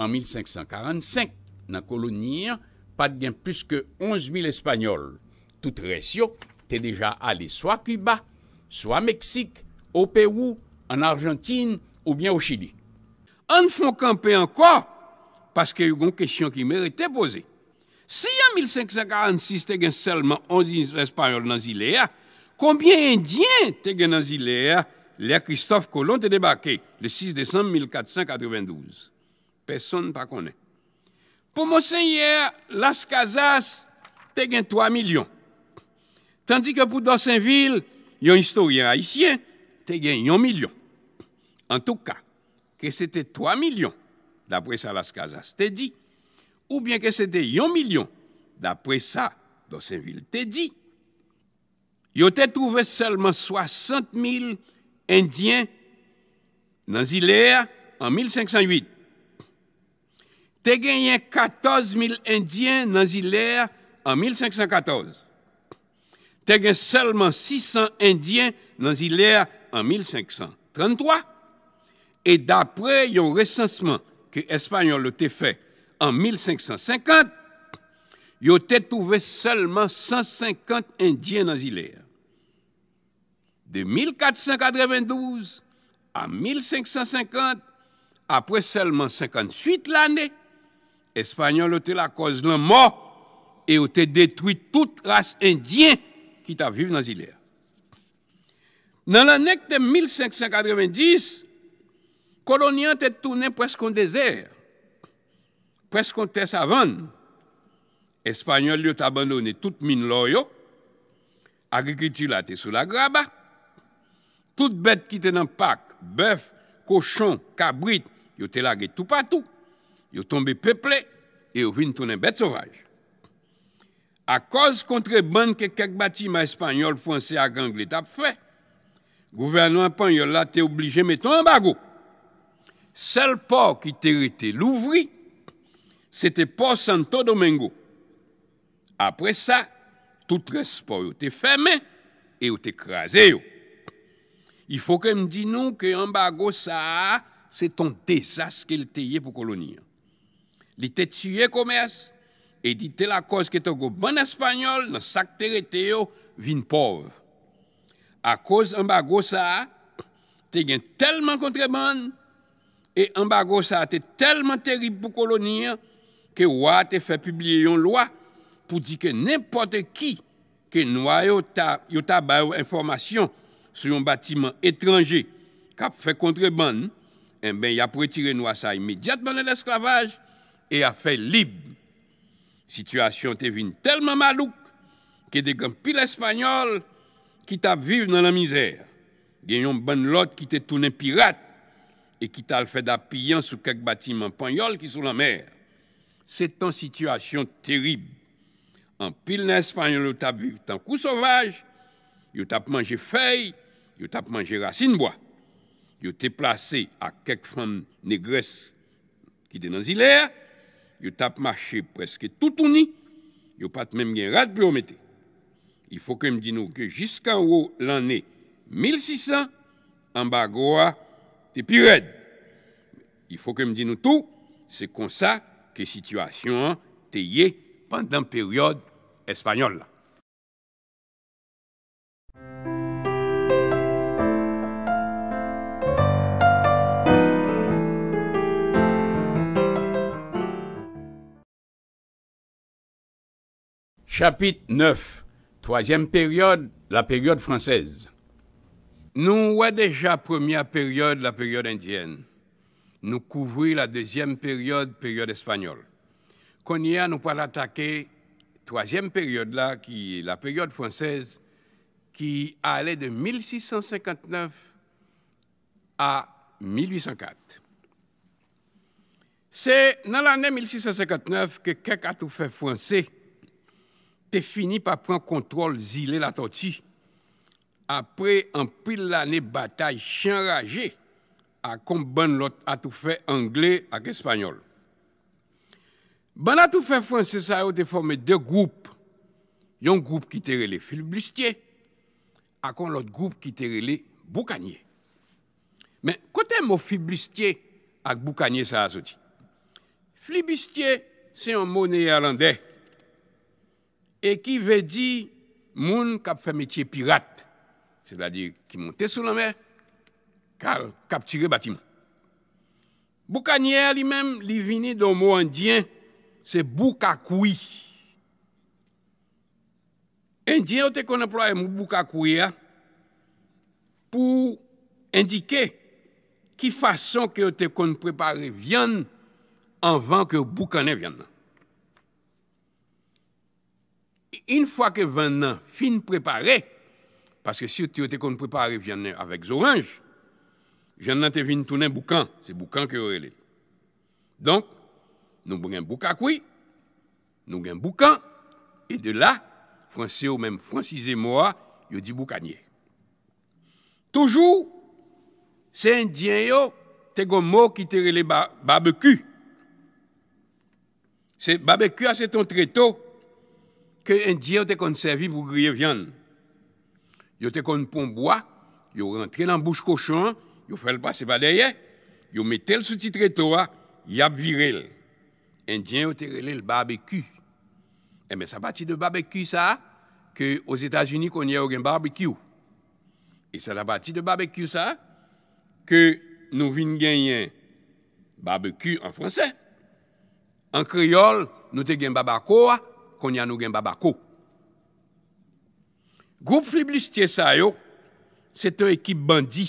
An 1545, nan kolon nir, pad gen plus ke 11000 espanyol. Tout resyo, te deja ale swa Cuba, swa Meksik, ou Peru, an Argentine, ou bien ou Chili. An fon kampe anko, paske yon kon kesyon ki merite pose. Si an 1546 te gen selman 11000 espanyol nan zilea, konbyen indyen te gen nan zilea, le a Christophe Colomb te debake le 6 december 1492. peson pa konen. Po monsen yer, las kazas te gen 3 milyon. Tandik ke pou dosen vil, yon istoryen haisyen, te gen 1 milyon. En touka, ke se te 3 milyon, dapre sa las kazas te di, ou bien ke se te 1 milyon, dapre sa dosen vil te di, yo te trouve selman 60 mil indyen nan ziley en 1508. te genyen 14000 dans nan zilèr en 1514. Te gagné seulement 600 Indiens nan zilèr en 1533. Et d'après un recensement que l'Espagnol a fait en 1550, yo te trouvé seulement 150 Indiens nan De 1492 à 1550, après seulement 58 l'année, Espanyol yo te la koz lan mor e yo te detwit tout rase indyen ki ta vive nan zile. Nan l'anek de 1590, kolonyan te tounen preskoun deser, preskoun tes avan. Espanyol yo te abandone tout min lor yo, agrikriti la te sou la graba, tout bet ki te nan pak, bèf, kochon, kabrit, yo te lage tout patou. yo tombe peple, e yo vin tonen bete sovaj. A koz kontre ban ke kek bati ma espanyol-franse agang li tap fwe, gouvernou apan yo la te oblije meton ambago. Sel por ki te rete louvri, se te por Santo Domingo. Apre sa, tout res por yo te feme, e yo te kreze yo. Y fo ke m di nou ke ambago sa, se ton desas ke l te ye pou koloni ya. li te tsyye komers, e di te la koz ke te go ban espanyol nan sakte rete yo vin pov. A koz amba go sa, te gen telman kontreban, e amba go sa te telman terib pou koloniyan, ke wwa te fe publie yon lwa, pou di ke n'importe ki ke noua yo ta bayo informasyon sou yon batiman etranje ka fe kontreban, en ben ya pou etire noua sa imediatman el esklavaj, e a fey libe. Sityasyon te vin telman madouk, ke dek an pil espanyol, ki tap vive nan la mizer. Genyon ban lot ki te toune pirat, e ki tal fey da piyan sou kek bati manpanyol ki sou la mer. Se ton sityasyon terib, an pil espanyol yo tap vive tan kou sovaj, yo tap manje fey, yo tap manje racine boi. Yo te plase a kek fom negres, ki te nan zilea, yo tap mache preske toutouni, yo pat menm gen rad promete. Yfo kem di nou ke jiska ou l'anè 1600, amba goa te pi red. Yfo kem di nou tou, se konsa ke situasyon te ye pandan peryode espanyol la. Chapitre 9, troisième période, la période française. Nous avons déjà première période, la période indienne. Nous couvrons la deuxième période, période espagnole. Qu'on nous pas attaquer troisième période là, qui est la période française, qui allait de 1659 à 1804. C'est dans l'année 1659 que quelqu'un a tout fait français te fini pa pran kontrol zile la toti apre an pil lane batay chanraje akon ban lot atoufe Angle ak Espanyol. Ban atoufe Fransesa yo te forme de group, yon group ki te rele Filibustie akon lot group ki te rele Boukaniye. Men, kote mou Filibustie ak Boukaniye sa asoti? Filibustie se yon mounen yalandèk e ki ve di moun kap fè metye pirat, se da di ki monte sou la mè, kal kap tire bati moun. Boukaniye li mèm li vini do mou andyen, se boukakoui. Andyen ou te konen ploye mou boukakoui ya, pou indike ki fason ki ou te konen prepare vyan anvan ki ou boukane vyan nan. in fwa ke ven nan fin preparè, paske si yo te kon preparè vyan nan avèk zoranj, vyan nan te vin tou nan boukan, se boukan ke yo rele. Donk, nou gen boukakoui, nou gen boukan, e de la, franse ou menm fransize mwa, yo di boukaniè. Toujou, se indyen yo, te gomo ki te rele babeku. Se babeku a se ton treto, ke endyen ou te kon servi pou griye vyan. Yo te kon ponboa, yo rentre nan bouche kochon, yo fel pase ba deye, yo metel sou titre towa, yap virel. Endyen ou te relel barbeku. Eme eh sa bati de barbeku sa, ke os Etats-Unis konye ou gen barbeku. E sa la bati de barbeku sa, ke nou vin genyen barbeku an franse. An kriol, nou te gen babako wa, konya nou gen babako. Goup fliblistye sa yo, se te ekip bandi,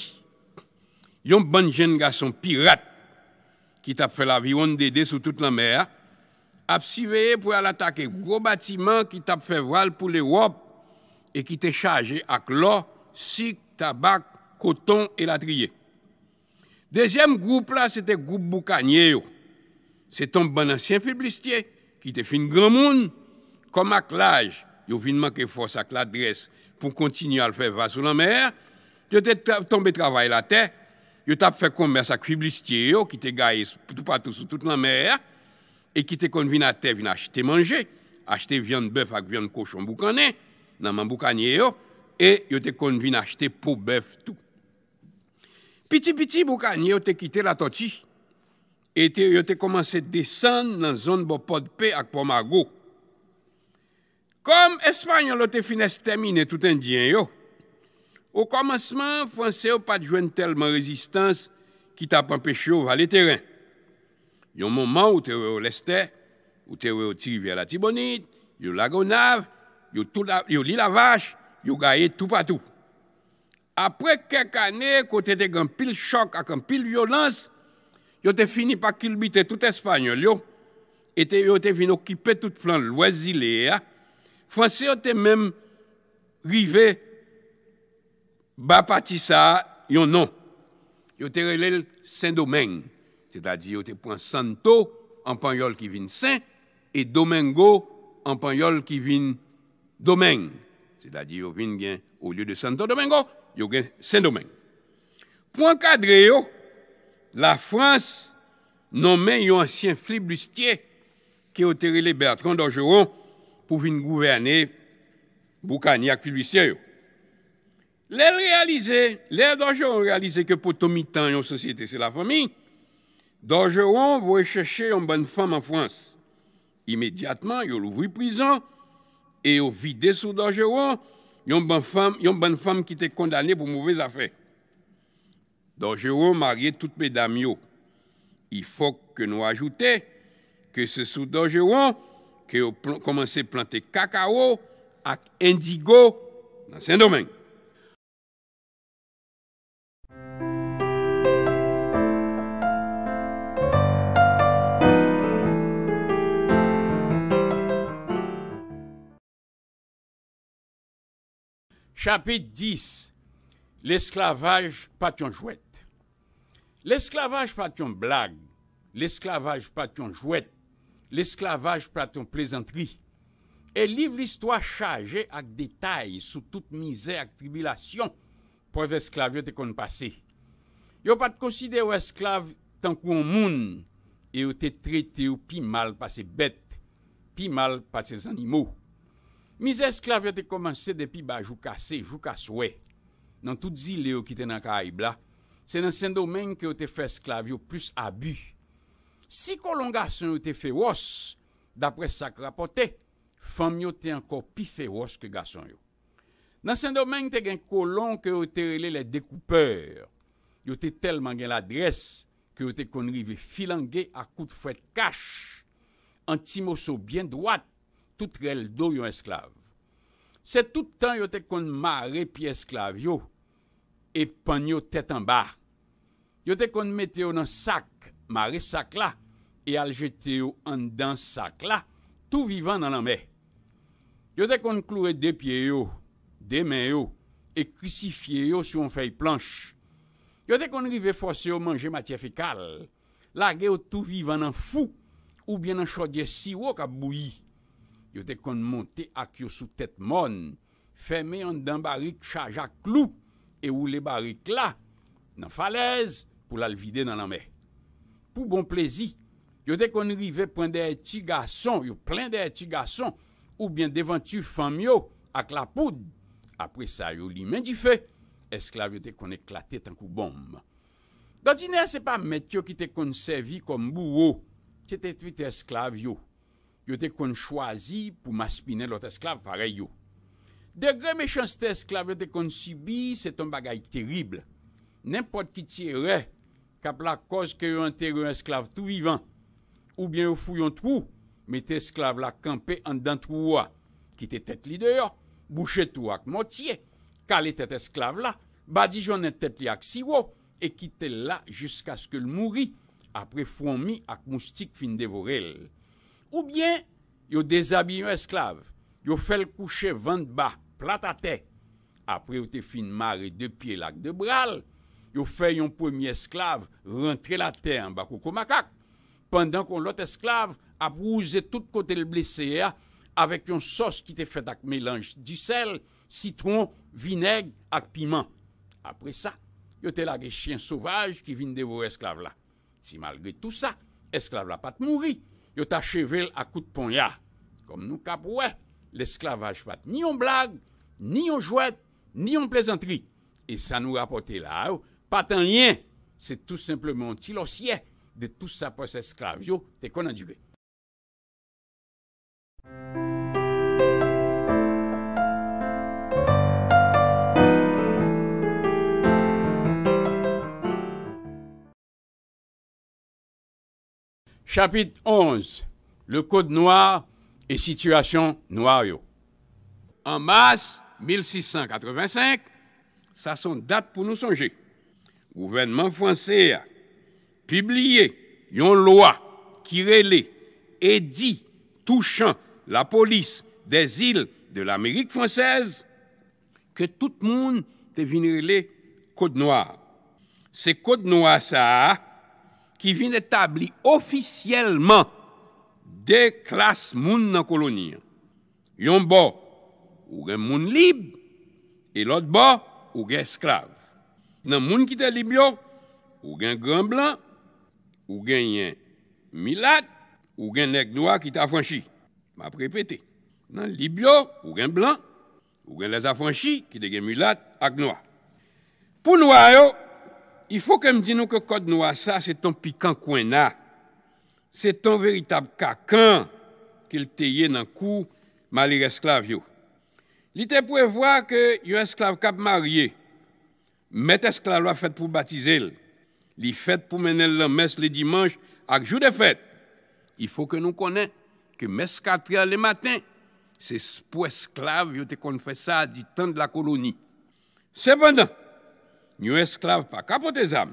yon ban jen gason pirat, ki tap fe la viwande de de sou tout la mer, ap si veye pou al atake goup batiman, ki tap fe vral pou le wop, e ki te chaje ak lor, sik, tabak, koton, elatriye. Dezyem goup la, se te goup boukanye yo, se ton ban ansyen fliblistye, ki te fin gran moun, komak laj yo vin manke fwos ak la dres pou kontinye al fe fwa sou lan mèyè, yo te tombe travay la tè, yo tap fe konmès ak fiblistye yo ki te gaye tout patou sou tout lan mèyè, e ki te kon vin a tè vin achete manje, achete viyon bèf ak viyon kouchon boukane, nanman boukane yo, e yo te kon vin achete pou bèf tout. Piti piti boukane yo te kite la toti, e yo te komanse desen nan zon bo podpe ak pomago, Kom Espanyol ou te fin estemine tout indyen yo, ou komansman, franse ou pa djwen telman rezistans ki tap anpeche ou vali teren. Yon mouman ou te wè ou leste, ou te wè ou trivè la tibonit, yon lagonav, yon li lavash, yon gaye tout patou. Apre kek anè, kote te gen pil chok ak an pil violans, yo te fini pa kilbite tout Espanyol yo, et yo te fin okipe tout flan lwes zile ya, Fransè yo te menm rive ba patisa yon nou. Yo te relel Saint-Domingue, c'est-à-di yo te pon Santo anpan yol ki vin Saint et Domingo anpan yol ki vin Domingue. C'est-à-di yo vin gen ou liye de Santo Domingo yo gen Saint-Domingue. Pon Kadreyo, la Frans non men yon ansyen flib lustye ki yo te relel Bertrand d'Augeron pou vin gouverne boukani ak filbissye yo. Le l realize, le dojero realize ke potomitan yon sosyete se la fami, dojero vou e cheshe yon ban fame an frans. Imediatman yo louvri prison e yo vide sou dojero yon ban fame ki te kondane pou mouvez afe. Dojero mariye tout pe dam yo. I fok ke nou ajoute ke se sou dojero que ont commencé à planter cacao et indigo dans saint domaine. Chapitre 10 L'esclavage pas ton jouette. L'esclavage pas blague. L'esclavage pas jouette. l'esklavaj pa ton plezentri, e liv l'histoire chage ak detay sou tout mizè ak tribilasyon pou ev esklavyo te konn pase. Yo pat konside ou esklav tankou an moun e ou te trete ou pi mal pa se bet, pi mal pa se zanimou. Mizè esklavyo te komanse depi ba jou kase, jou kase we. Nan tout zile ou ki te naka aib la, se nan sen domen ke ou te fe esklavyo plus abu. Si kolon gason yo te fè wos, dapre sak rapote, fam yo te anko pi fè wos ke gason yo. Nan sen domen te gen kolon ke yo te rele le dekouper, yo te telman gen la dres ke yo te kon rive filan ge akout fwet kash, an ti moso bien dwat tout rel do yon esklav. Se toutan yo te kon mare pi esklav yo, epan yo tetan ba. Yo te kon mete yo nan sak mare sakla, e al jete yo an dan sakla, tou vivan nan an me. Yo de kon klou e depye yo, demen yo, e krisifi yo sou an fey planche. Yo de kon rive fos yo manje matye fekal, lage yo tou vivan nan fou, ou bien nan chodye siwok ap bouyi. Yo de kon monte ak yo sou tet mon, feme an dan barik chaja klou, e ou le barik la, nan falez pou lal vide nan an me. pou bon plezi. Yo de kon rive pren de eti gason, yo plen de eti gason, ou bien devan tu fanm yo ak la poud. Apre sa yo li men di fe, esklav yo de kon eklate tankou bom. Dan ti ne se pa met yo ki te konservi kom mou ou, se te tri te esklav yo. Yo de kon chwazi pou maspine lot esklav pare yo. De gre me chans te esklav yo de konsibi, se ton bagay terible. Nenpot ki ti re, kap la koz ke yo un esclave tout vivant, ou bien yo fou yon trou, esclave-là la kampe en d'un trou wa, tête tet li deyo, bouche tout ak motye, kale esclave esklav la, badi jonet tet li ak siwo, et kite la jusqu'à ce qu'il mouri, après fwomi ak moustique fin devorel. Ou bien, yo dezabi esclave, esklav, fait le coucher, vant bas, plat a après apre yo te fin mare de pieds lac de bral, yo fait un premier esclave rentrer la terre en bas pendant que l'autre esclave a brisé tout côté le blessé hein, avec une sauce qui était faite avec mélange du sel, citron, vinaigre et piment. Après ça, y était la chien sauvage sauvages qui viennent dévorer lesclave là. Si malgré tout ça, esclave là pas mourir, yo t'a à coup de poignard. Hein. Comme nous capoué, l'esclavage pas ni en blague, ni en jouette, ni en plaisanterie. Et ça nous rapporte là, hein pas tant rien, c'est tout simplement un dossier de tout ça pour esclave, t'es Chapitre 11. Le code noir et situation noire. En mars 1685, ça sont date pour nous songer. Gouvernement franse a pibliye yon loa ki rele e di touchan la polis des il de l'Amerik fransez ke tout moun te vini rele kode noa. Se kode noa sa a ki vini etabli ofisyeleman de klas moun nan koloni. Yon bo ou gen moun lib e lot bo ou gen esklave. Nan moun ki te libyo, ou gen gran blan, ou gen yen milat, ou gen nek noa ki te afanshi. Ma prepe te, nan libyo, ou gen blan, ou gen lez afanshi, ki te gen milat, ak noa. Po noua yo, ifo ke mdino ke kod noua sa, se ton pikant kwen na. Se ton veritab kakan, ke lteye nan kou malire esklav yo. Li te prevoa ke yon esklav kap marye yo. Met esklav la fèt pou batize li. Li fèt pou menen la mes le dimanj ak jou de fèt. I fò ke nou konen ke mes katria le maten. Se pou esklav yo te kon fè sa di tan de la koloni. Sependan, nyo esklav pa kapote zam.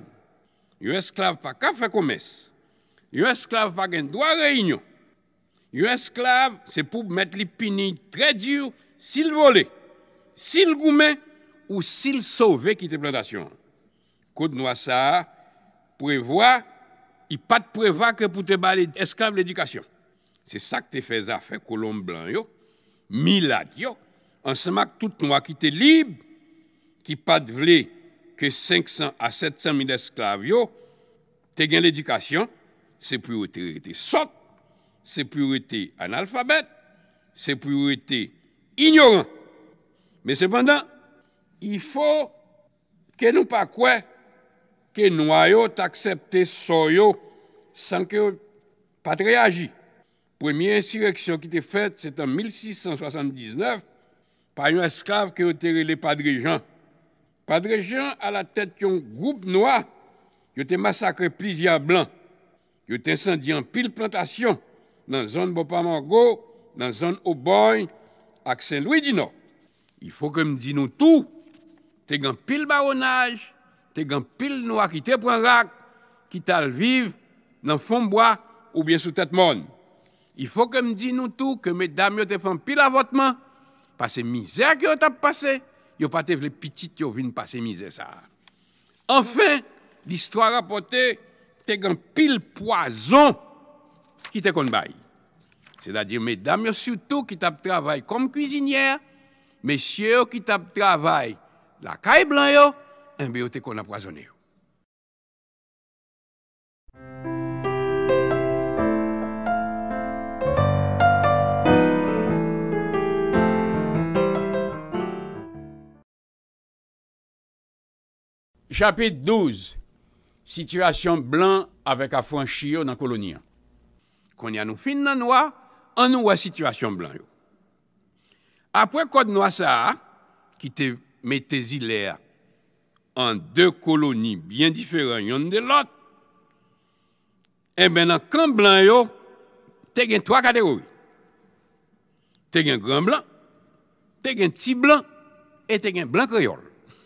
Nyo esklav pa ka fè komès. Nyo esklav pa gen doa reynyon. Nyo esklav se pou met li pini trè djou sil vole. Sil goumen. ou sil sove ki te plantasyon. Kote nou a sa prevoa, i pat prevoa ke pou te bali esklav l'edikasyon. Se sak te feza fe kolom blan yo, milad yo, an se mak tout nou a ki te libe, ki pat vle ke 500 a 700 min esklav yo, te gen l'edikasyon, se pou yo te reti sot, se pou yo te analfabet, se pou yo te ignoran. Me sepandan, I fò ke nou pa kwe ke nou ayot aksepte soyo san ke patre aji. Premye insyreksyon ki te fèt, se tan 1679, pa yon esklave ke yote rele Padre Jean. Padre Jean ala tèt yon goup noua yote masakre plizia blan, yote insendi an pil plantasyon nan zon Bopa-Morgo, nan zon Oboy, ak Saint-Louis di nou. I fò ke mdi nou tou, te gen pil baronaj, te gen pil noua ki te pren rak, ki tal viv nan fonboa ou bien sou tet mon. I fo ke mdi nou tou ke me dam yo te fan pil avotman, pase mizè a ki yo tap pase, yo pa te vle pitit yo vin pase mizè sa. Anfen, l'istwa rapote, te gen pil poazon ki te konbay. Se da di me dam yo sou tou ki tap travay kom kouziniè, me sio ki tap travay, la ka e blan yo, en biyo te kon apwazone yo. Chapit douz, sityasyon blan avek a fwen shiyo nan koloniyan. Kon yan nou fin nan waa, an nou waa sityasyon blan yo. Apre kod nou asa a, ki te yo, metèzi lè ya an dè koloni byen difèren yon dè lot. E eh bè nan kran blan yo, te gen 3 kategori. Te gen gran blan, te gen ti blan, e te gen blan krayol. <laughs>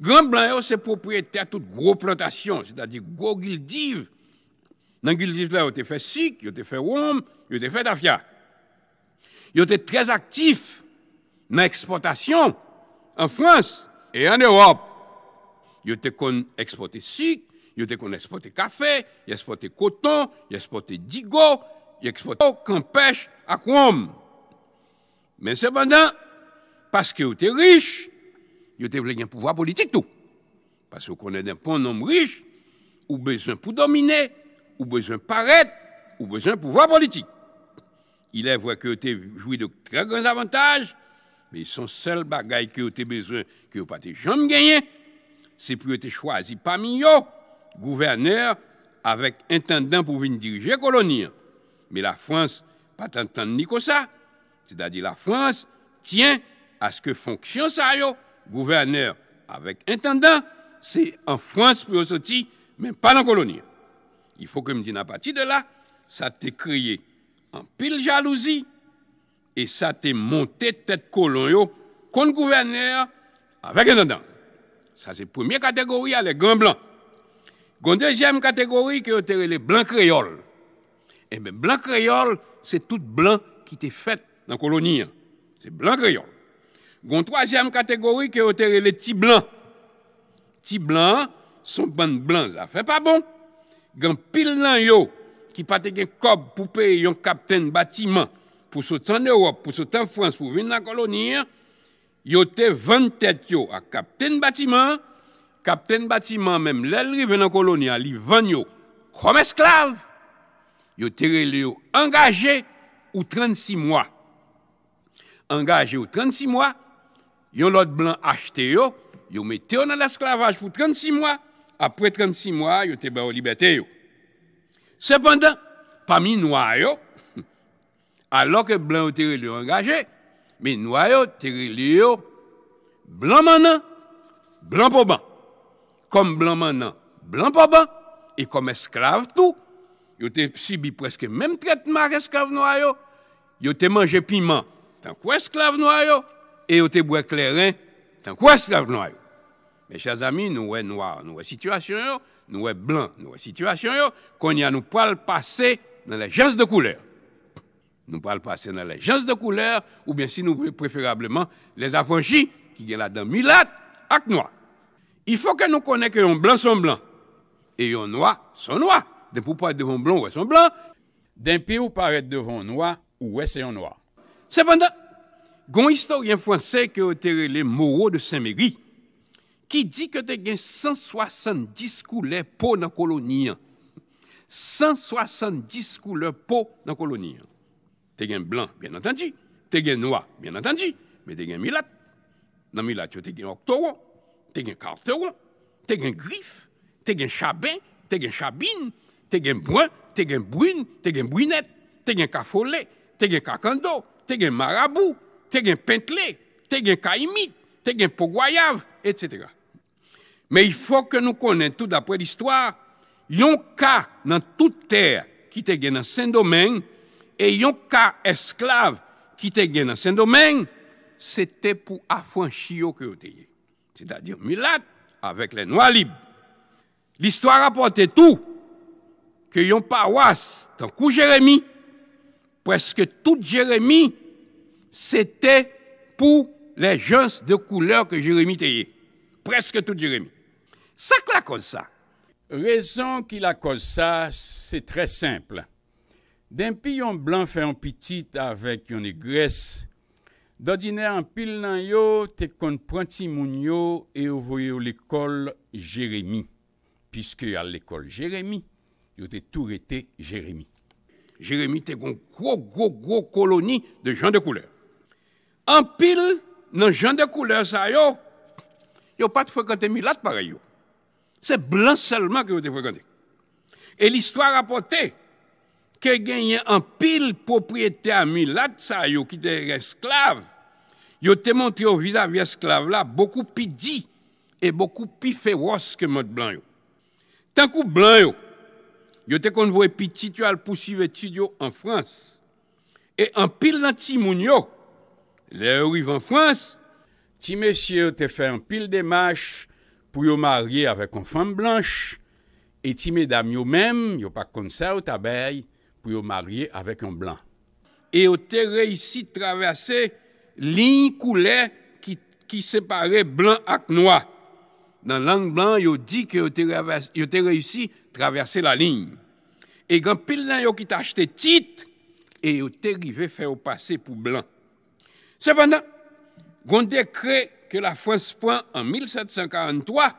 Gran blan yo se propouyète a tout gro plantasyon, se ta di gro gildiv. Nan gildiv la yo te fè syk, yo te fè woum, yo te fè tafya. Yo te trèz aktif nan eksportasyon en France et en Europe. Ils ont exporté sucre, ils ont exporté café, ils exporté coton, ils exporté digo, ils exporté pêche à Rome. Mais cependant, parce qu'ils étaient riches, ils ont un pouvoir politique tout. Parce qu'on est un bon nom riche, ou besoin pour dominer, ou besoin paraître, ou besoin de pouvoir politique. Il est vrai que tu joué de très grands avantages, Ve y son sel bagay ki yo te bezwen, ki yo pa te jom genyen, se pou yo te chwazi pa mi yo, gouverneur avèk intendant pou vin dirije kolonien. Me la Frans patantan ni kosa, se da di la Frans tien aske fonksyon sa yo, gouverneur avèk intendant, se en Frans pou yo soti men pa nan kolonien. Y fo kem di na pati de la, sa te kriye an pil jalouzi, et ça t'est monté tête colon contre gouverneur avec un dedans. Ça, c'est première catégorie, les grands blancs. La deuxième catégorie, qui les blancs créoles. Et bien, blanc créoles eh ben, c'est tout blanc qui est fait dans la colonie. Hein. C'est blanc créoles. La troisième catégorie, qui les petits blancs. Petits blancs sont bande blancs, ça fait pas bon. Gan pile nan yo qui pas de cob pour payer un capitaine bâtiment pou sou tan Europe, pou sou tan France, pou vin nan koloni, yo te vantet yo a kapten batiman, kapten batiman, menm lèlri vin nan koloni, a li vant yo krom esklav, yo te rel yo engaje ou 36 mwa. Engaje ou 36 mwa, yo lot blan achte yo, yo mette yo nan esklavaj pou 36 mwa, apre 36 mwa, yo te ba ou libeteyo. Sependan, pa mi noua yo, alo ke blan ou tiri liyo angaje, mi nou ayo tiri liyo blan man nan, blan po ban. Kom blan man nan, blan po ban, e kom esklave tou, yo te subi preske menm tretman esklave nou ayo, yo te manje piman, tan kwa esklave nou ayo, e yo te bou ekleren, tan kwa esklave nou ayo. Mesha zami, nou we noua, nou we situasyon yo, nou we blan, nou we situasyon yo, kon ya nou pal pase nan la jans de kouleur. Nou pal pa se nan lejans de kouleur ou bensi nou preferableman les avanji ki gen la dan milat ak noua. I fò ke nou konen ke yon blan son blan e yon noua son noua. Den pou pa ete devon blan ou ese yon blan, den pi ou pa ete devon noua ou ese yon noua. Se pandan, gon historien franse ke otere le moro de Saint-Méry ki di ke te gen 170 kouleur pou nan koloniyan. 170 kouleur pou nan koloniyan. T'es blanc, bien entendu. T'es gen noir, bien entendu. Mais t'es gen milat. Dans milat, t'es gen octoron, t'es un carteron, t'es gen griffe, t'es un chabin, t'es gen chabine, t'es gen brun, t'es gen brune, t'es gen brunette, t'es gen cafolet, t'es gen cacando, t'es gen marabout, t'es gen pentlé, t'es gen caïmite, t'es gen pogoyave, etc. Mais il faut que nous connaissions tout d'après l'histoire, il y a un cas dans toute terre qui gen dans Saint-Domingue et yon cas esclave qui était dans ce domaine, c'était pour affranchir que était. C'est-à-dire Milat avec les noix libres. L'histoire rapportait tout que yon paroisse tant que Jérémie, presque toute Jérémie, c'était pour les gens de couleur que Jérémie était. Presque toute Jérémie. Ça que la cause ça. Raison qu'il a cause ça, c'est très simple. D'un pillon blanc fait un petit avec une graisse D'ordinaire, en pile nan yo, te kon pranti yo et vous voyez l'école Jérémie. Puisque à l'école Jérémie, yo te tout été Jérémie. Jérémie te une gros, gros, gros colonie de gens de couleur. En pile nan gens de couleur ça yo, yo pas te fréquenté milat pareil yo. C'est blanc seulement que vous te fréquenté. Et l'histoire rapportée, ke genyen an pil popriyete a mi latsa yo ki te esklave, yo te monti yo vizav y esklave la, bokou pi di, e bokou pi feroz ke mot blan yo. Tankou blan yo, yo te konvo epi titwal pou si veti yo an Frans, e an pil lantimoun yo, le ou yiv an Frans, ti mesye yo te fe an pil de mash, pou yo marye avek an fam blans, e ti medam yo men, yo pa konser ou tabay, pou yo marye avèk yon blan. E yo te reysi travese lin kou lè ki separe blan ak noua. Nan lang blan, yo di ki yo te reysi travese la lin. E yon pil nan yo ki te achete tit, e yo te rive fè ou pase pou blan. Sepan nan, yon dekre ke la frans pran an 1743,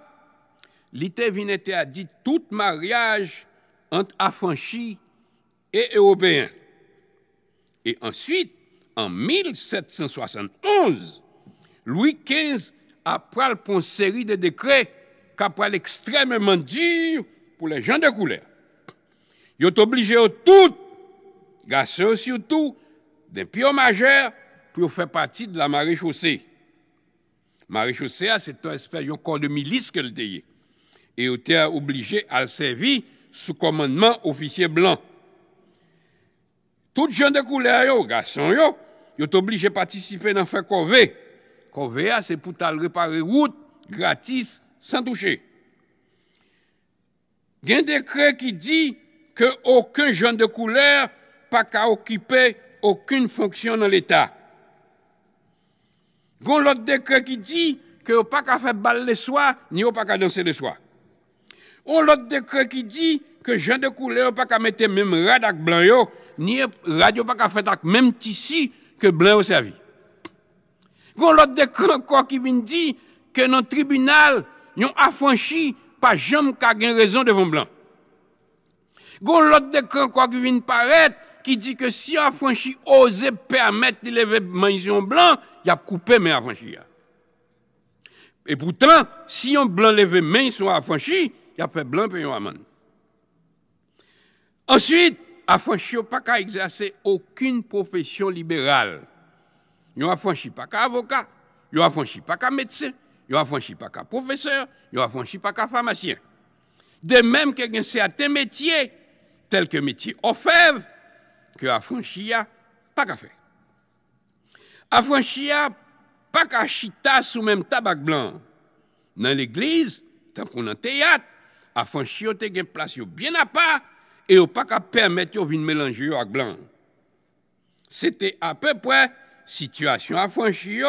li te vinete a di tout mariage ant afanshi et européen. Et ensuite, en 1771, Louis XV a pral pon seri de dekret ka pral ekstremement dur pou les gens de couleur. Yot oblige yo tout, gasseur si yo tout, den pio majeur, pou yo fè pati de la maré chaussée. Maré chaussée a ah, sè tou espè yon kor de milice ke l'te ye. Yot te a oblige al servi sou komandman ofisye blanc Tout jen de kouler yo, gason yo, yo t'oblige patisipe nan fè kove. Kove ya, ah, se pou tal repare wout, gratis, san touche. Gen de kre ki di ke oken jen de kouler pa ka okipe oken fonksyon nan l'Etat. Gon lot de kre ki di ke o pa ka fè bal le swa, ni o pa ka danse le swa. Gon lot de kre ki di ke jen de kouler o pa ka mette mem radak blan yo, ni radio pa ka fetak menm tisi ke blan ou savi. Gon lot de kran kwa ki vin di ke nan tribunal yon afwanshi pa jom ka gen rezon devon blan. Gon lot de kran kwa ki vin paret ki di ke si yon afwanshi ose permette li leve men yon blan, yon koupe men afwanshi ya. E poutan, si yon blan leve men yon afwanshi, yon fe blan pe yon amman. Answit, Afanshi yo pa ka egzase okun profesyon liberal. Yo afanshi pa ka avoka, yo afanshi pa ka metse, yo afanshi pa ka profeseur, yo afanshi pa ka famasyen. De menm ke gen se a te metye, tel ke metye ofev, ke afanshi ya pa ka fe. Afanshi ya pa ka chita sou menm tabak blan. Nan l'iglize, tanpon nan te yat, afanshi yo te gen plasyon bien a pa, et au pas qu'à permettre de une mélanger avec blanc. C'était à peu près situation affranchie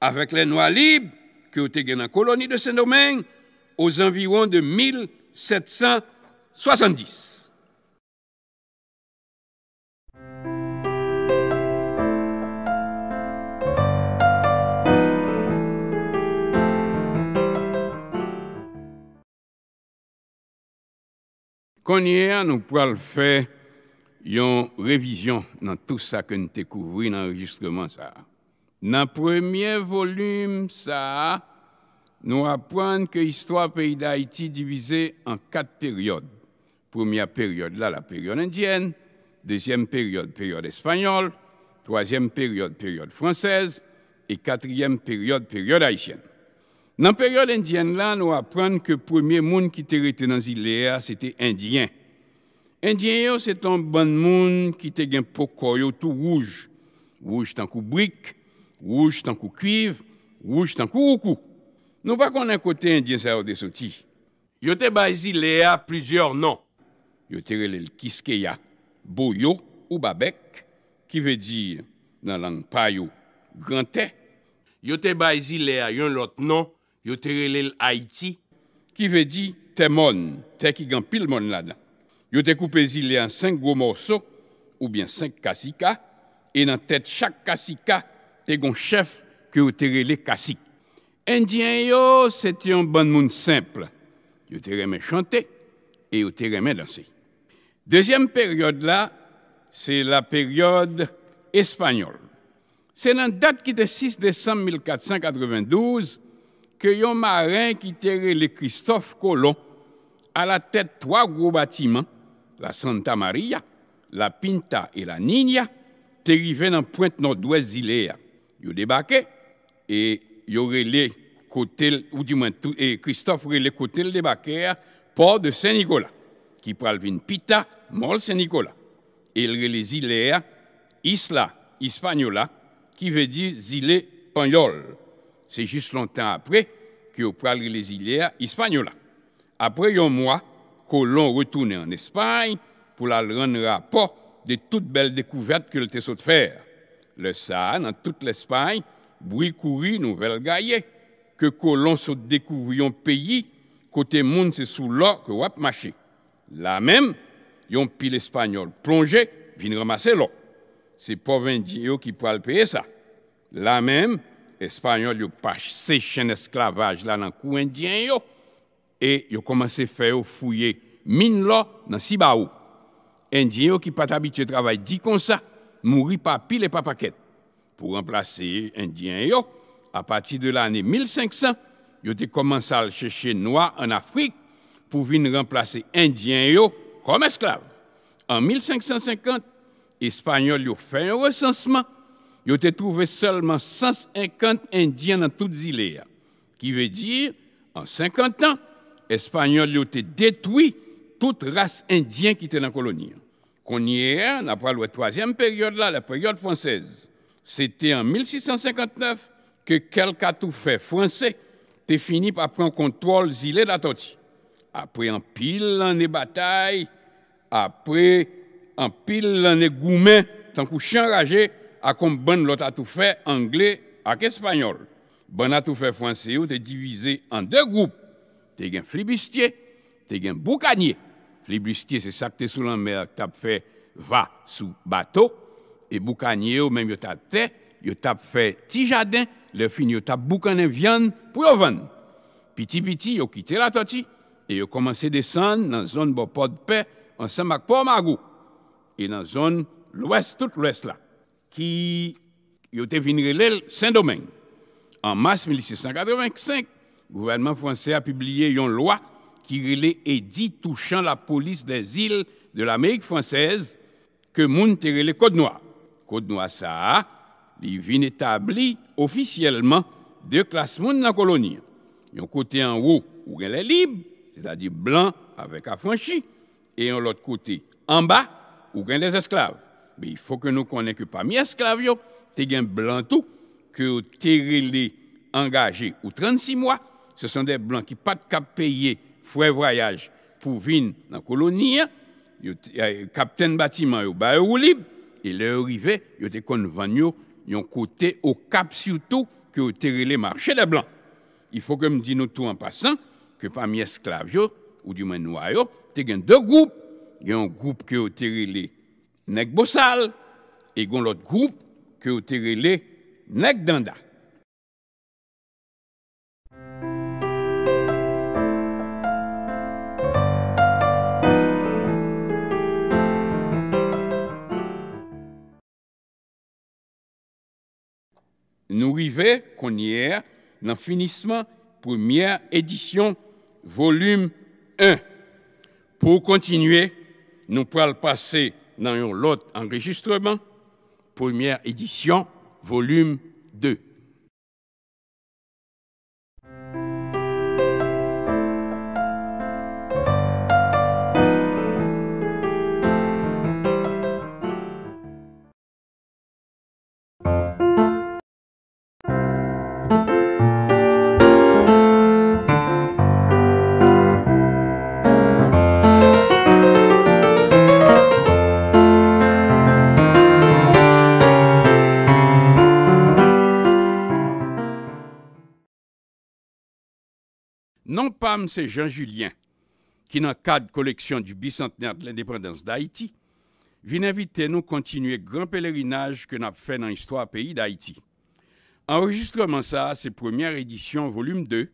avec les Noirs libres qui ont été dans la colonie de Saint-Domingue aux environs de 1770. hier, nous pouvons faire une révision dans tout ça que nous découvert dans l'enregistrement. Dans le premier volume, ça, nous apprenons que l'histoire du pays d'Haïti est divisée en quatre périodes. Première période, là, la période indienne. Deuxième période, période espagnole. Troisième période, période française. Et quatrième période, période haïtienne. Nan peryode indyen la nou ap pran ke premye moun ki te rete nan zilea, se te indyen. Indyen yo se ton ban moun ki te gen poko yo tou wouj. Wouj tankou brik, wouj tankou kuiv, wouj tankou woukou. Nou pa konen kote indyen sa yo de soti. Yo te ba zilea plizyor non. Yo te relel kiske ya, bo yo ou babek, ki ve di nan lan payo, gran te. Yo te ba zilea yon lot non, yo te rele l'Haïti ki ve di te mon, te ki gan pil mon la dan. Yo te koupezi le an 5 gwo morsou ou bien 5 kassika e nan tet chak kassika te gon chèf ke yo te rele kassik. Endyen yo, se te yon ban moun simple, yo te remè chante e yo te remè danse. Dezyem peryode la, se la peryode espanyol. Se nan dat ki de 6 décembre 1492, que yon marin qui terre le Christophe Colomb à la tête trois gros bâtiments, la Santa Maria, la Pinta et la Nina, t'arrivaient dans pointe nord-ouest d'Iléa. Yon débarquaient et ils relé côté, ou du moins et Christophe relé côté le port de Saint-Nicolas, qui pralvin Pita, molle Saint-Nicolas. Et il relé îles Isla Hispaniola, qui veut dire île Pagnol. se jist lantan apre ki yo pralri le zilea ispanyola. Apre yon mwa, kolon retounen an espany pou la lren rapor de tout bel dekouvert ke lte sot fer. Le san an tout l'Espany bril kouri nouvel gaye ke kolon sot dekouvri yon peyi kote moun se sou lor ke wap mache. La mem, yon pil espanyol plonge vin ramase lor. Se po ven diyo ki pralpeye sa. La mem, Espanyol yo pa se chen esklavaj la nan kou indyen yo e yo komanse fè yo fouye min lo nan si ba ou. Indyen yo ki pat abitye travay di kon sa, mouri pa pil e pa paket. Po remplase indyen yo, a pati de l'anè 1500, yo te komanse al chèche noa an Afrik pou vin remplase indyen yo kom esklav. An 1550, Espanyol yo fè yo resansman yo te trouve solman 150 indyen nan tout zile ya. Ki ve di, an 50 an, espanyol yo te detoui tout ras indyen ki te nan kolonye. Konye, napal wè troasyem peryode la, la peryode fransez, se te an 1659, ke kel katou fè franse, te fini pa pran kontrol zile datoti. Apre an pil lan e batay, apre an pil lan e goumen, tankou chan raje, akon bon lot atou fè Anglè ak Espanyol. Bon atou fè Fwansè yo te divize an de goup, te gen Fribistye, te gen Boukaniye. Fribistye se sakte sou lan mè ak tap fè Va sou Bato, e Boukaniye yo menm yo tap tè, yo tap fè Tijadin, le fin yo tap Boukaniye Vian pou yo ven. Piti-piti yo kite la toti, e yo komanse desan nan zon bo podpe, an san bak po magou, e nan zon lwes, tout lwes la. ki yote vin relel Saint-Domingue. En mars 1685, gouvernement français a publié yon loi ki rele et dit touchant la police des îles de l'Amérique française que moun te rele code noire. Code noire sa, li vin etabli ofisiellement de classe moun nan kolonye. Yon kote en rou ou gen lè libre, c'est-à-dire blanc avèk affanchi, e yon lot kote en bas ou gen lè esklav. be y fo ke nou konen ke pami esklav yo, te gen blan tou, ke ou terile angaje ou 36 mwa, se son de blan ki pat kap peye fwe vrayaj pou vin nan koloni ya, kapten batiman yo baye ou li, e le ou rive, yo te konvan yo yon kote ou kap syoutou ke ou terile marche de blan. Y fo ke mdi nou tou an pasan, ke pami esklav yo, ou di men wayo, te gen de goup, yon goup ke ou terile nek bosal, e gon lot group ke o terele nek danda. Nou rive kon yer nan finisman premye edisyon volum 1. Po kontinue, nou pral pase dans l'autre enregistrement, première édition, volume 2. c'est Jean Julien, qui, dans le cadre de collection du bicentenaire de l'indépendance d'Haïti, vient inviter nous continuer grand pèlerinage que nous avons fait dans l'histoire pays d'Haïti. Enregistrement ça, c'est première édition volume 2,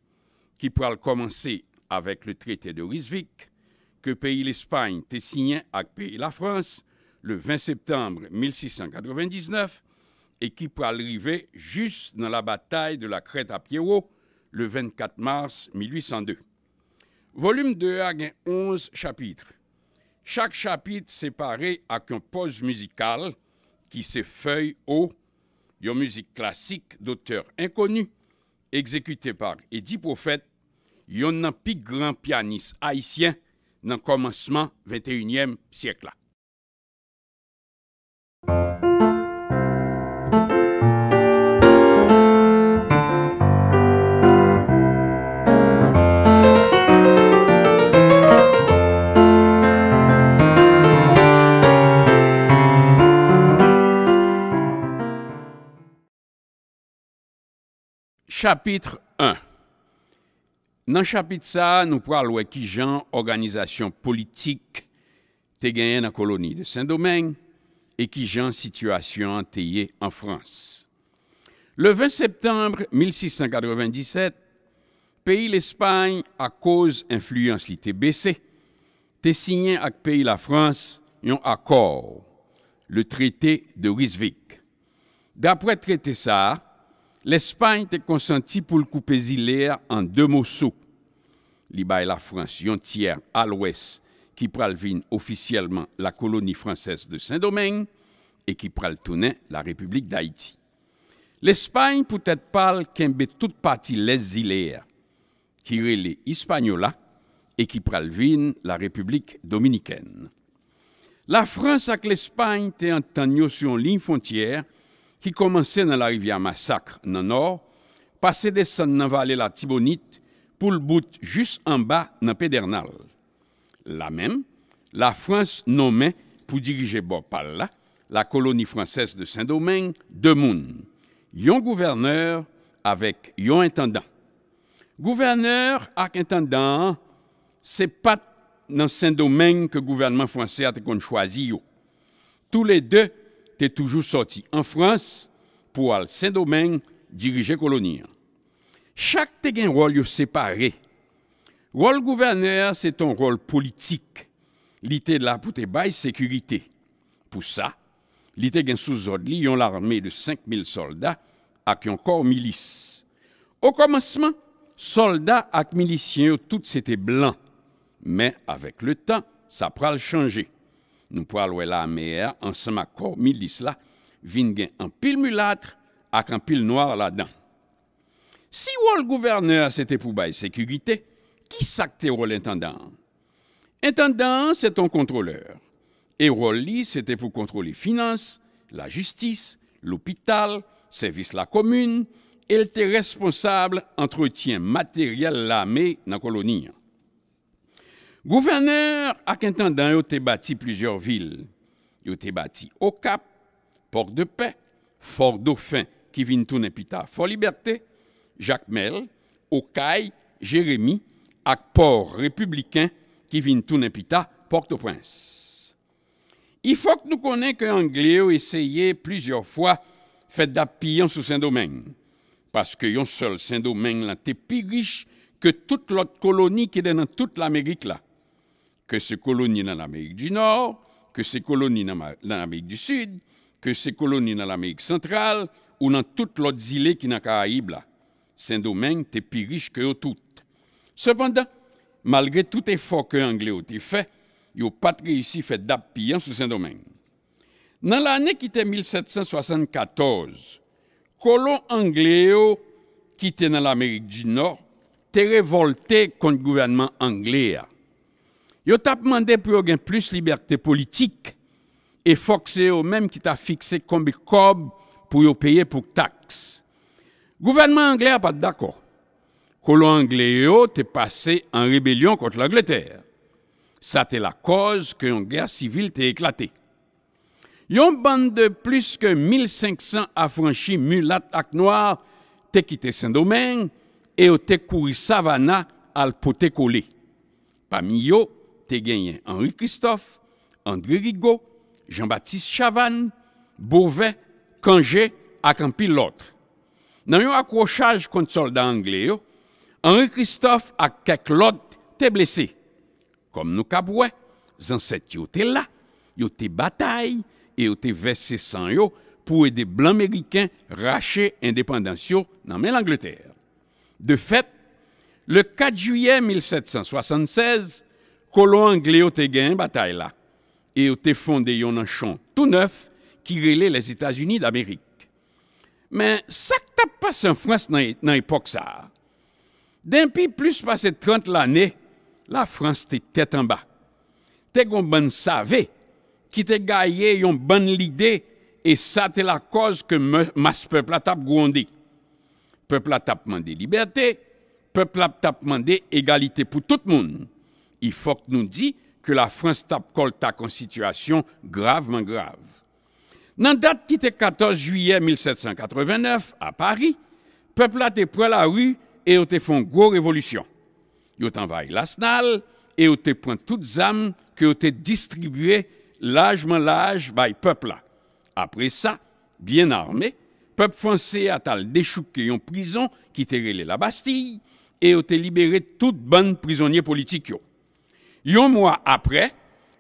qui pourra commencer avec le traité de Rizvik, que pays l'Espagne t'est signé avec pays la France le 20 septembre 1699 et qui pourra arriver juste dans la bataille de la Crête à Pierrot le 24 mars 1802. Volume 2 a 11 chapitres. Chaque chapitre séparé a une pause musicale qui se feuille au Une musique classique d'auteur inconnu, exécutée par Edi Prophète, yon plus pi pianiste haïtien dans le commencement 21e siècle. chapitre 1. Dans chapitre chapitre, nous pral qui ki organisation politique qui te dans la colonie de Saint-Domingue et qui situation situation teye en France. Le 20 septembre 1697, pays l'Espagne à cause influence li baissé, signé te signé pays la France un accord, le Traité de Rizvik. D'après traité ça. L'Espagne te konsenti pou l'koupe zilère an de moussou. Li ba e la Frans yon tièr al ouès ki pral vin ofisyelman la koloni fransès de Saint-Domingue e ki pral tounè la Republik d'Haïti. L'Espagne pou tèt pal kembe tout pati lès zilère ki relè Hispagnola e ki pral vin la Republik Dominikèn. La Frans ak l'Espagne te an tan nyo syon lin fontyèr qui commençait dans la rivière Massacre Nord, passait passer des nan dans la Tibonite le bout juste en bas, dans Pedernal. La même, la France nommait pour diriger Bopala, la, colonie française de Saint-Domingue, de moun. Yon gouverneur avec yon intendant. Gouverneur avec intendant, c'est pas dans Saint-Domingue le gouvernement français a été choisi. Tous les deux, était toujours sorti en France pour aller Saint-Domingue diriger colonie. Chaque te un rôle séparé. Rôle gouverneur, c'est un rôle politique. L'ité de la te sécurité. Pour ça, l'ité sous ordre l'armée de 5000 soldats avec encore corps milice. Au commencement, soldats et miliciens, tout c'était blancs. Mais avec le temps, ça pral changer. Nou pwal wè la amè ya, an sema kor mil dis la, vin gen an pil mulatre ak an pil noar la dan. Si wòl gouverneur se te pou baye sekigite, ki sakte wòl intendant? Intendant se ton kontroleur. E wòl li se te pou kontrole finance, la justis, l'hupital, servis la komune, el te responsable entretien materyal la amè nan koloninyan. Gouverneur à quintendant a été bâti plusieurs villes. Yo été bâti au Cap, Port de Paix, Fort Dauphin qui vient tourner pita Fort Liberté, Jacques Mel, Caille, Jérémy à Port Républicain qui vient tourner pita Port-au-Prince. Il faut que nous connaissions que Anglais ont essayé plusieurs fois fait d'appuyer sur Saint-Domingue parce que yon seul Saint-Domingue était plus riche que toute l'autre colonie qui est dans toute l'Amérique là que ces colonies dans l'Amérique du Nord, que ces colonies dans l'Amérique du Sud, que ces colonies dans l'Amérique centrale ou dans toutes l'autre îles qui dans Caraïbes là. Saint-Domingue est plus riche que tout. Cependant, malgré tout effort que l'Anglais a fait, ils n'ont pas réussi à faire d'appuyant sur Saint-Domingue. Dans l'année qui était 1774, colons anglais qui étaient dans l'Amérique du Nord étaient révoltés contre le gouvernement anglais. Hein. Yo tap mande pou yo gen plus liberte politik e fokse yo menm ki ta fikse kombi kob pou yo peye pou taks. Gouvernement Anglé a pat d'akor ko lo Anglé yo te pase en rebelyon kont l'Angleterre. Sa te la koz ke yon gen sivil te eklate. Yon band de plus ke 1500 afranchi mulat ak noar te kite sen domen e yo te kouri savana al pote kole. Pa mi yo, te genyen Henri Christophe, André Rigaud, Jean-Baptiste Chavanne, Bourvet, Kangé ak an pi lotre. Nan yon akrochaj kont soldat Angléo, Henri Christophe ak kèk lote te blese. Kom nou kabwe, zanset yo te la, yo te batay, e yo te vese san yo pou e de blan mèriken rache indépendansyo nan men l'Angleterre. De fèt, le 4 juyè 1776, Kolon Angle yo te gen batay la, e yo te fonde yon an chon tout neuf ki rele les Etats-Unis d'Amerik. Men, sak tap pas an Frans nan epok sa. Denpi plus pase 30 l'anè, la Frans te tet an ba. Te gon ban save, ki te gaye yon ban lide, e sa te la koz ke mas pepla tap goun de. Pepla tap mande libertè, pepla tap mande egalite pou tout moun. il faut que nous dit que la France tape colta situation gravement grave. Dans date qui était 14 juillet 1789 à Paris, le peuple a été pris la rue et été fait une grosse révolution. Il a envahi l'Asnal et ont pris toutes les âmes qui ont été distribuées largement large par le peuple. Après ça, bien armé, peuple français a déchouqué une prison qui était la Bastille et été libéré toute bonnes prisonniers politiques. Un mois après,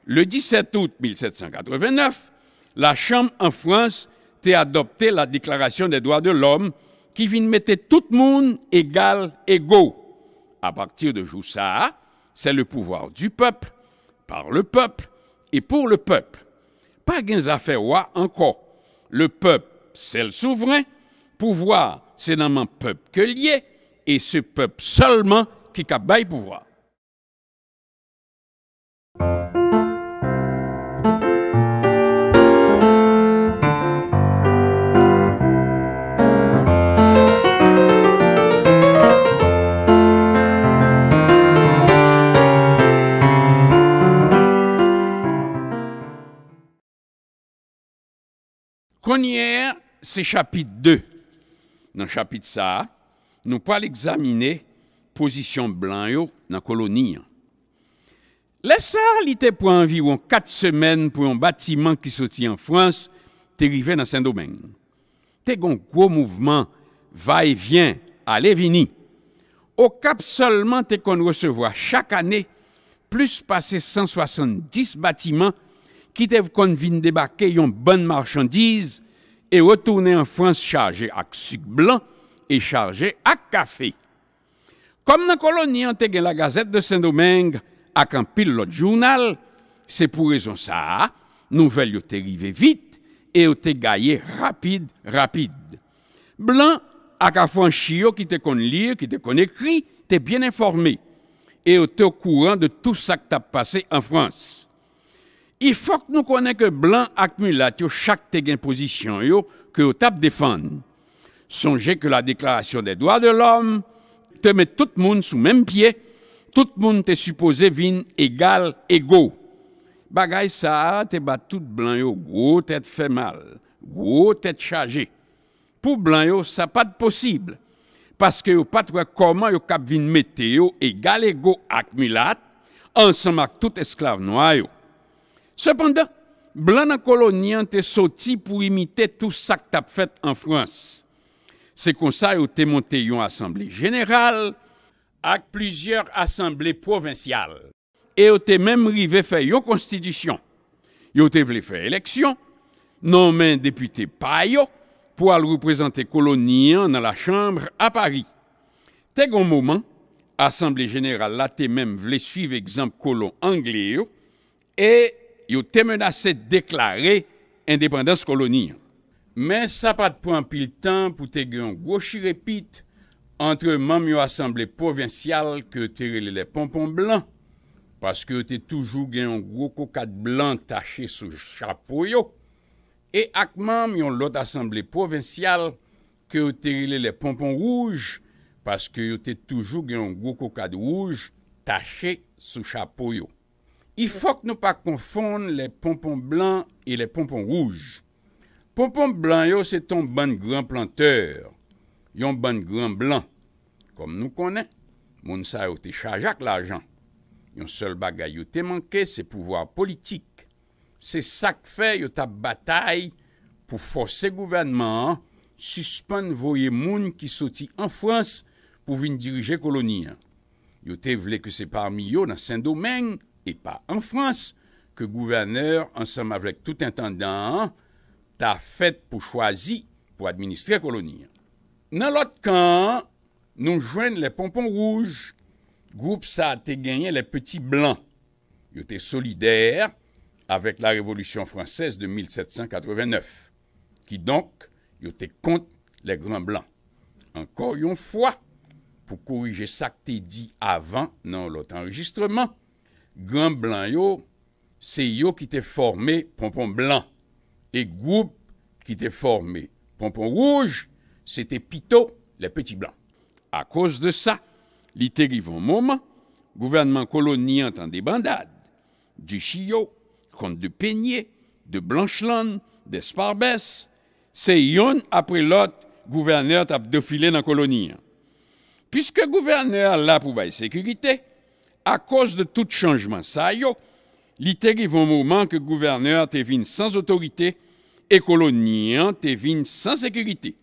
le 17 août 1789, la Chambre en France a adopté la Déclaration des droits de l'homme qui vient mettre tout le monde égal, égaux. À partir de ça, c'est le pouvoir du peuple, par le peuple et pour le peuple. Pas gains affaires roi encore. Le peuple, c'est le souverain. Pouvoir, c'est dans mon peuple que lié, et ce peuple seulement qui a pouvoir. Konier se chapit 2 nan chapit sa, nou pa l'examine pozisyon blan yo nan koloni an. Lesa li te pou anviron 4 semen pou yon batiman ki soti an Frans te rive nan Saint-Domingue. Te gon kwo mouvman va e vyen a Levini, o kap solman te kon resevo a chak ane plus pase 170 batiman ki te kon vin debake yon ban marchandiz e wotoune an Frans charje ak suk blan e charje ak kafe. Kom nan koloni an te gen la gazet de Saint-Domingue ak an pil lot jounal, se pou rezon sa, nou vel yo te rive vit e yo te gaye rapid, rapid. Blan ak a fon chiyo ki te kon lir, ki te kon ekri, te bien informe e yo te kouran de tout sa k ta pase an Frans. Il faut que nous connaissions que blanc et chaque te position que vous tape défendre. Songez que la déclaration des droits de l'homme te met tout le monde sous même pied, tout le monde est supposé vin égal, égaux. Bagay ça, te bat tout blanc yo, gros tête fait mal, gros tête chargé. Pour blanc yo, ça pas de possible. Parce que pas pas comment yo cap vin météo égal, égaux, acmilat, ensemble avec tout esclave noir Sependan, blan an kolonyan te soti pou imite tou sak tap fet an Frans. Se konsay ou te monte yon Assemblé Général ak plizyeur Assemblé Provincial. E ou te mem rive fe yo konstidisyon. Yo te vle fe eleksyon, nou men depute payo pou al reprezenté kolonyan nan la chambre a Paris. Te goun mouman, Assemblé Général la te mem vle suive ekzamp kolon Anglèyo e... yo temenase deklare independens koloni. Men sa pat pran pil tan pou te gen yon gwo shirepit antre mam yon asemble provensyal ke te rile le pompon blan paske yo te toujou gen yon gwo kokad blan tache sou chapoyo e ak mam yon lot asemble provensyal ke yo te rile le pompon rouj paske yo te toujou gen yon gwo kokad rouj tache sou chapoyo. I fok nou pa konfon le pompon blan e le pompon rouj. Pompon blan yo se ton ban gran planteur. Yon ban gran blan. Kom nou konen, moun sa yo te chajak la jan. Yon sol bagay yo te manke se pouvoar politik. Se sak fe yo ta batay pou fose gouvernman suspan voye moun ki soti an frans pou vin dirije koloni. Yo te vle ke se parmi yo nan sen domenj E pa an Frans ke gouverneur an som avlek tout intendant ta fèt pou chwazi pou administre koloni. Nan lot kan nou jwen le pompon rouge, group sa te genyen le petit blanc. Yo te solidaire avèk la revolution fransese de 1789, ki donk yo te kont le grand blanc. Ankor yon fwa pou korije sa te di avan nan lot anregistreman, Grand blanc, c'est se yo ki te pompons Pompon Et et groupe qui te formé. Pompon Rouge, c'était pitot pito le Petit blancs. A cause de ça, li te rivon moment, gouvernement colonial en des bandades. du Chio, contre de peigné, de Blancheland, de Sparbes. c'est yon après lot gouverneur tap la colonie. colonie. Puisque gouverneur la pour baye sécurité, à cause de tout changement ça est, est, te un que gouverneur est venu sans autorité et colonien te sans sécurité.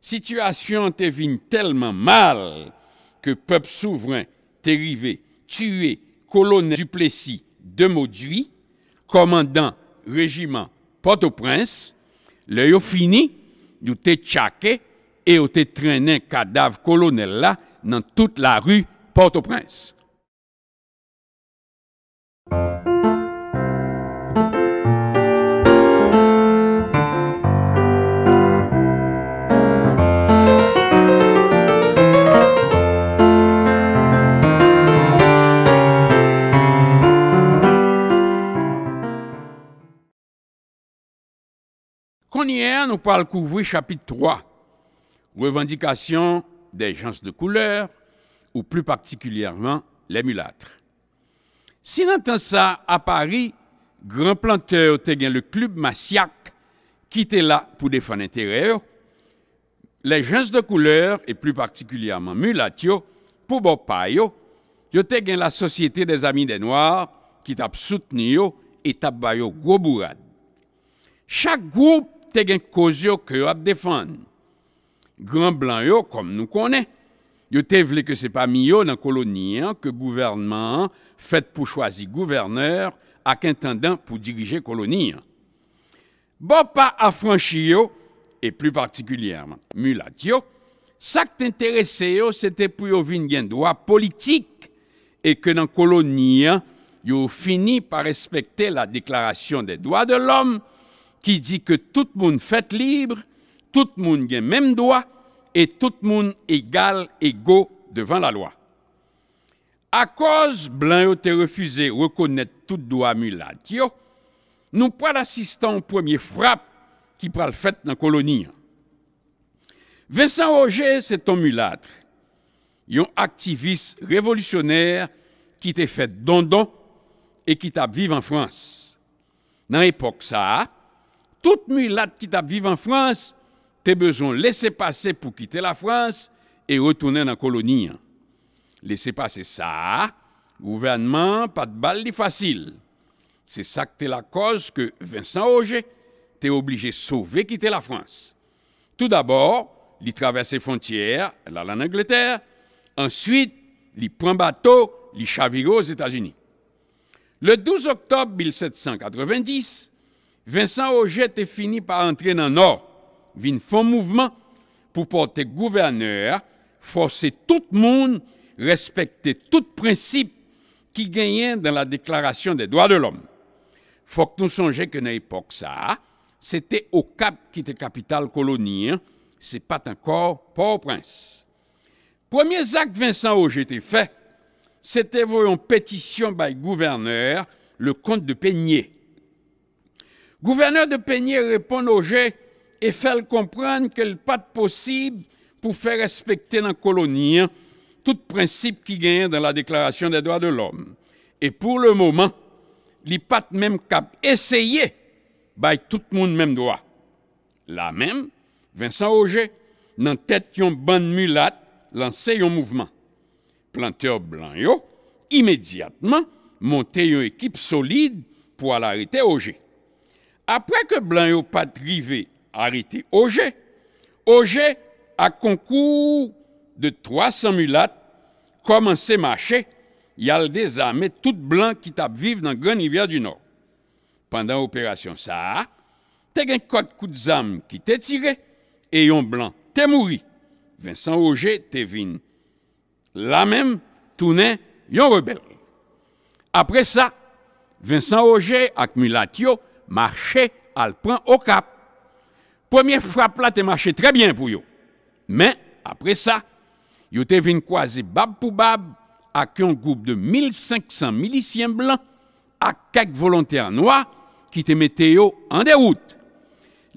Situation te tellement tellement mal que peuple souverain tuer tué, colonel du Plessis de Mauduit, commandant régiment Port-au-Prince, le yo fini, nous te et et yo te traîné cadavre colonel la toute la rue Port-au-Prince. Qu'on hier, nous parlons couvrir chapitre 3, revendication des gens de couleur, ou plus particulièrement les mulâtres. Si entend ça à Paris, grand planteur te le club Massiac qui était là pour défendre l'intérêt. les gens de couleur, et plus particulièrement mulatio, pour Bopayo, yo la Société des Amis des Noirs qui t'a soutenu et t'a gros bourrade. Chaque groupe te gen cause que ke yo ap defan. Gran blan yo, kom nou konen, yo te vle ke se pa mi yo nan koloni an hein, ke gouvernement pou gouverneur à intendant pour diriger colonie. Hein. Bon Bo pa afranchi yo, et plus particulièrement, mulat yo, sak te interese yo, se te pou yo vin gen doa politik e ke nan yo fini par respecter la déclaration des droits de l'homme qui dit que tout le monde fait libre, tout le monde a même droit et tout le monde égal, égaux devant la loi. À cause blanc été refusé reconnaître tout droit mulatio, nous pas l'assistant premier frappe qui parle fait dans la colonie. Vincent Roger, c'est un mulâtre, un activiste révolutionnaire qui t'est fait dondon et qui t'a vivre en France. Dans l'époque ça, toute là qui t'a vivre en France, t'es besoin laisser passer pour quitter la France et retourner dans la colonie. Laisser passer ça, gouvernement, pas de balle facile. C'est ça que t'es la cause que Vincent Auger t'es obligé de sauver quitter la France. Tout d'abord, il traverse les frontières, là, en Angleterre. Ensuite, il prend bateau, il chavire aux États-Unis. Le 12 octobre 1790, Vincent Auger te fini par entrer dans nord, vin font mouvement pour porter gouverneur, forcer tout le monde respecter tout principe qui gagnait dans la déclaration des droits de l'homme. Faut que nous songeons que dans l'époque ça, c'était au Cap qui était capitale colonie, hein. c'est pas encore Port-au-Prince. Premier acte Vincent Auger était fait, c'était une pétition par gouverneur, le comte de Peigné Gouverneur de Peigny répond à jet et fait comprendre que le pas possible pour faire respecter dans la colonie hein, tout principe qui gagne dans la Déclaration des droits de l'homme. Et pour le moment, a pas même cap essayer by tout le monde même droit. Là même, Vincent Auger, dans tête yon bande mulatte, lance un mouvement. Planteur blanc immédiatement, monte une équipe solide pour arrêter Auger. Après que Blanc n'a pas arrivé arrêté Auger, Auger, a concours de 300 mulattes, commencé marcher, il a armes tout Blanc qui tape vivre dans Grande Rivière du Nord. Pendant l'opération ça, y un quatre coup de zame qui t'est tiré et yon Blanc t'est mouru. Vincent Auger t'est venu. Là même, tout yon rebelle. Après ça, Vincent Auger avec Mulatio Marche al pran okap. Premier frap la te marche trebyen pou yo. Men apre sa, yo te vin kwaze bab pou bab ak yon goup de 1500 milisyen blan ak kek volonter noa ki te meteyo an deyout.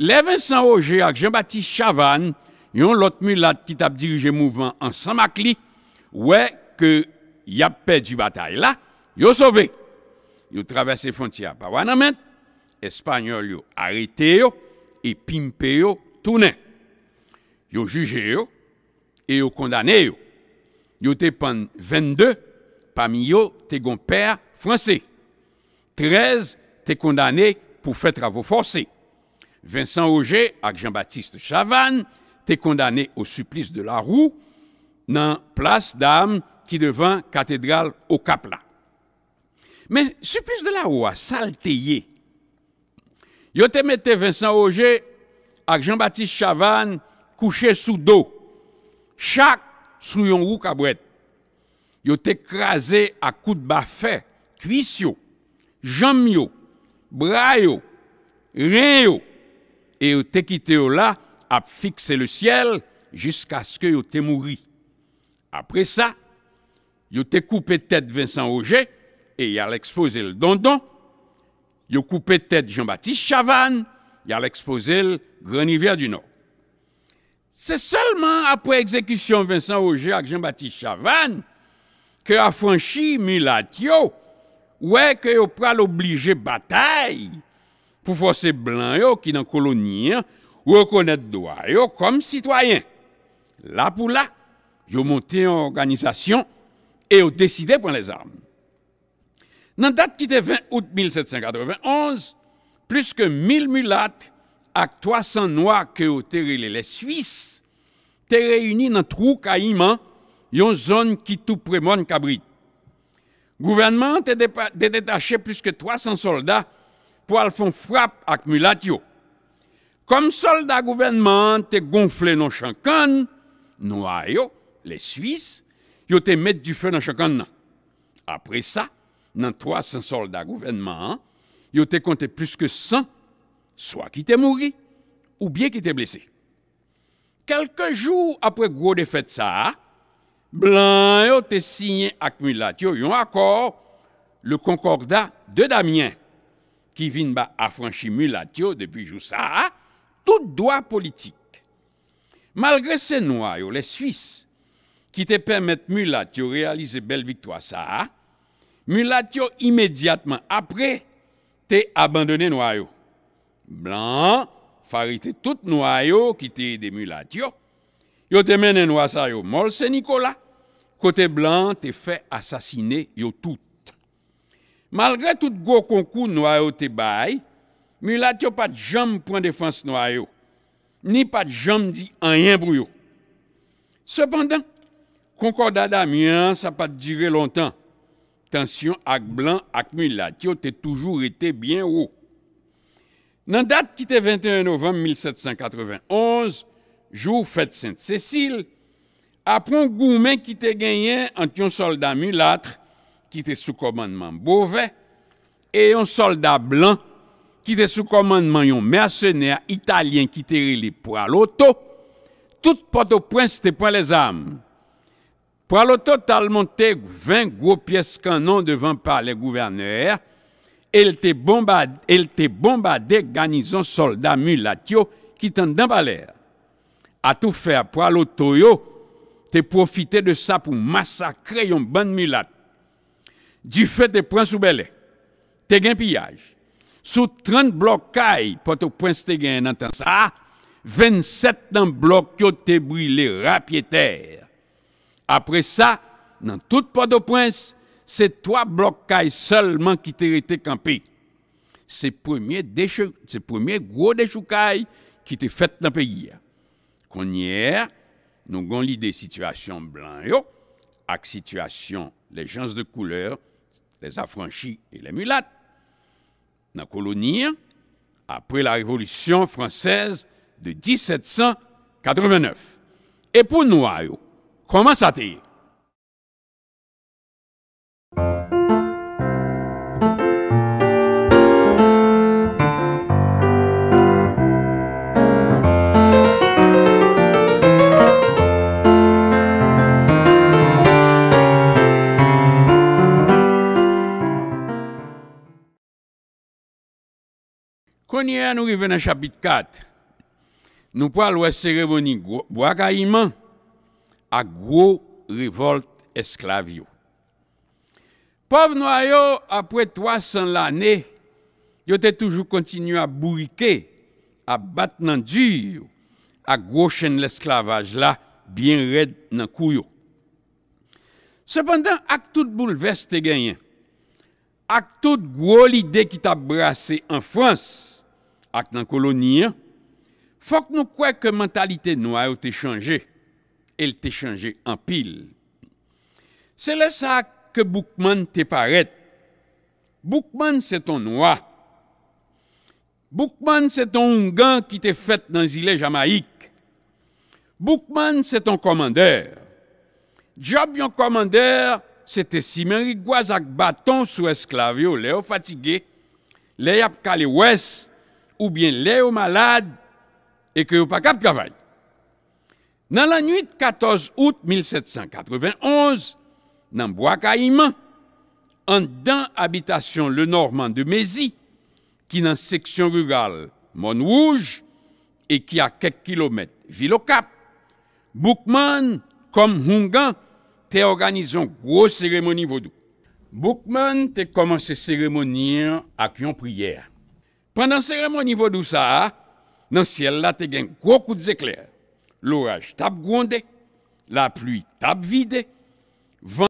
Le Vincent Auger ak Jean-Baptiste Chavanne yon lotmulat ki tap dirije mouvman an San Makli wè ke yap pe di batay la, yo sove. Yo travesse fontya pa wana ment Espagnol yo et yo, e pimpe yo et Yo jugé yo, et yo condamné. 22, parmi yo te gon père français. 13 te condamné pour faire travaux forcés. Vincent Auger avec Jean-Baptiste Chavannes te condamné au supplice de la roue place qui qui cathédrale au cap Mais Mais supplice de la roue a salé. Yo te mette Vincent Auger ak Jean-Baptiste Chavanne couché sous dos. Chaque sous yon roue Yo te écrasé à coups de baffet, cuisse yo, braio yo, Et yo te quitté là à fixer le ciel jusqu'à ce que yo te Après ça, yo te coupé tête Vincent Auger et y a l'exposé le dondon yo koupe tèd Jean-Baptiste Chavanne, ya l'expose l'grenivère du Nord. Se seulement apre exekution Vincent Auger ak Jean-Baptiste Chavanne, ke a franchi Milat yo, ouè ke yo pral oblige bataille pou fose blan yo ki nan kolonien ou konet doa yo kom sitwayen. La pou la, yo monte an organizasyon e yo deside pon les armes. Nan dat ki te 20 août 1791, plus que 1000 mulat ak 300 noa ke o les les Suisses, te dans nan trou ka iman yon qui ki tout premon kabrit. Gouvernement te, détaché plus que 300 soldats pour al fon les ak Comme Comme soldats, soldat gouvernement te gonflé nos chankan, noa les Suisses, Suisses, yo te met du feu dans chankan nan. Après ça, dans 300 soldats gouvernement, il y te plus que 100, soit qui étaient morts, ou bien qui étaient blessés. Quelques jours après gros défaite, ça, Blanc yo te signé ak mulat yo le concordat de Damien, qui vient ba depuis mulat depuis jour jou tout droit politique. Malgré ces noyaux les Suisses qui te permettent réaliser yo belle victoire ça. mulat yo imediatman apre te abandone nou ay yo. Blan farite tout nou ay yo ki te ide mulat yo, yo te mene nou asay yo mol se Nikola, kote blan te fe asasine yo tout. Malgre tout go konkou nou ay yo te bay, mulat yo pat jam pou an defanse nou ay yo, ni pat jam di an yin bruyo. Sepandan, konkordada mi an sa pat dire lontan, Tansyon ak blan ak mulat, yo te toujou rete bien ou. Nan dat ki te 21 novem 1791, jou fèd Sainte-Cécile, apon goumen ki te genyen antyon soldat mulat ki te sou komandman bove, e yon soldat blan ki te sou komandman yon mersenèr italien ki te relip pou aloto, tout poto prens te pou ales ame. pralototal montè 20 gwo pyes kanon devan pa le gouverneur, el te bombade ganizon soldat mulat yo ki tan dambalè. A tou fè pralotoyou, te profite de sa pou masakre yon ban mulat. Di fè te pransoubele, te gen piyaj. Sou 30 blok kaj pou te prans te gen nan tan sa, 27 nan blok yo te brilè rapye ter. Après ça, dans tout Port-au-Prince, c'est trois blocs seulement qui ont été campés. C'est premier premier gros déchoucaille qui été fait dans le pays. Qu'on hier, nous avons l'idée situation blanc avec situation les gens de couleur, les affranchis et les mulattes. Dans la colonie, après la Révolution française de 1789. Et pour nous, Como sathi? Konye anou rive nan chapit 4, nou pal wè seremoni Bwakayman, ak gro revolte esklavyo. Pov noyo, apre 300 l'anè, yo te toujou kontinu a bourike, a bat nan djiyo, ak gro chen l'esklavaj la, bien red nan kouyo. Sependan, ak tout bouleveste genyen, ak tout gro l'ide ki ta brase en Frans, ak nan koloniyen, fok nou kwe ke mentalite noyo te chanje, Elle t'est changé en pile. C'est le sac que Bookman te paraît. Bookman c'est ton noix. Bookman c'est ton ongan qui t'est dans dans l'île Jamaïque. Bookman c'est ton commandeur. Job yon commandeur, c'était si simen bâton sous esclavio, sou fatigué, le yo fatigué, ou bien léo malade, et que yo pas cap Nan la nuit 14 out 1791, nan Boakayman, an dan abitasyon le norman de Mezi, ki nan seksyon rural Monwouj, e ki a kek kilomet Vilocap, Boukman, kom hongan, te organizon gro seremoni vodou. Boukman te komanse seremoni ak yon priyer. Panan seremoni vodou sa, nan siel la te genk gro kout zekler. l'orage tape grondé, la pluie tape vide. vent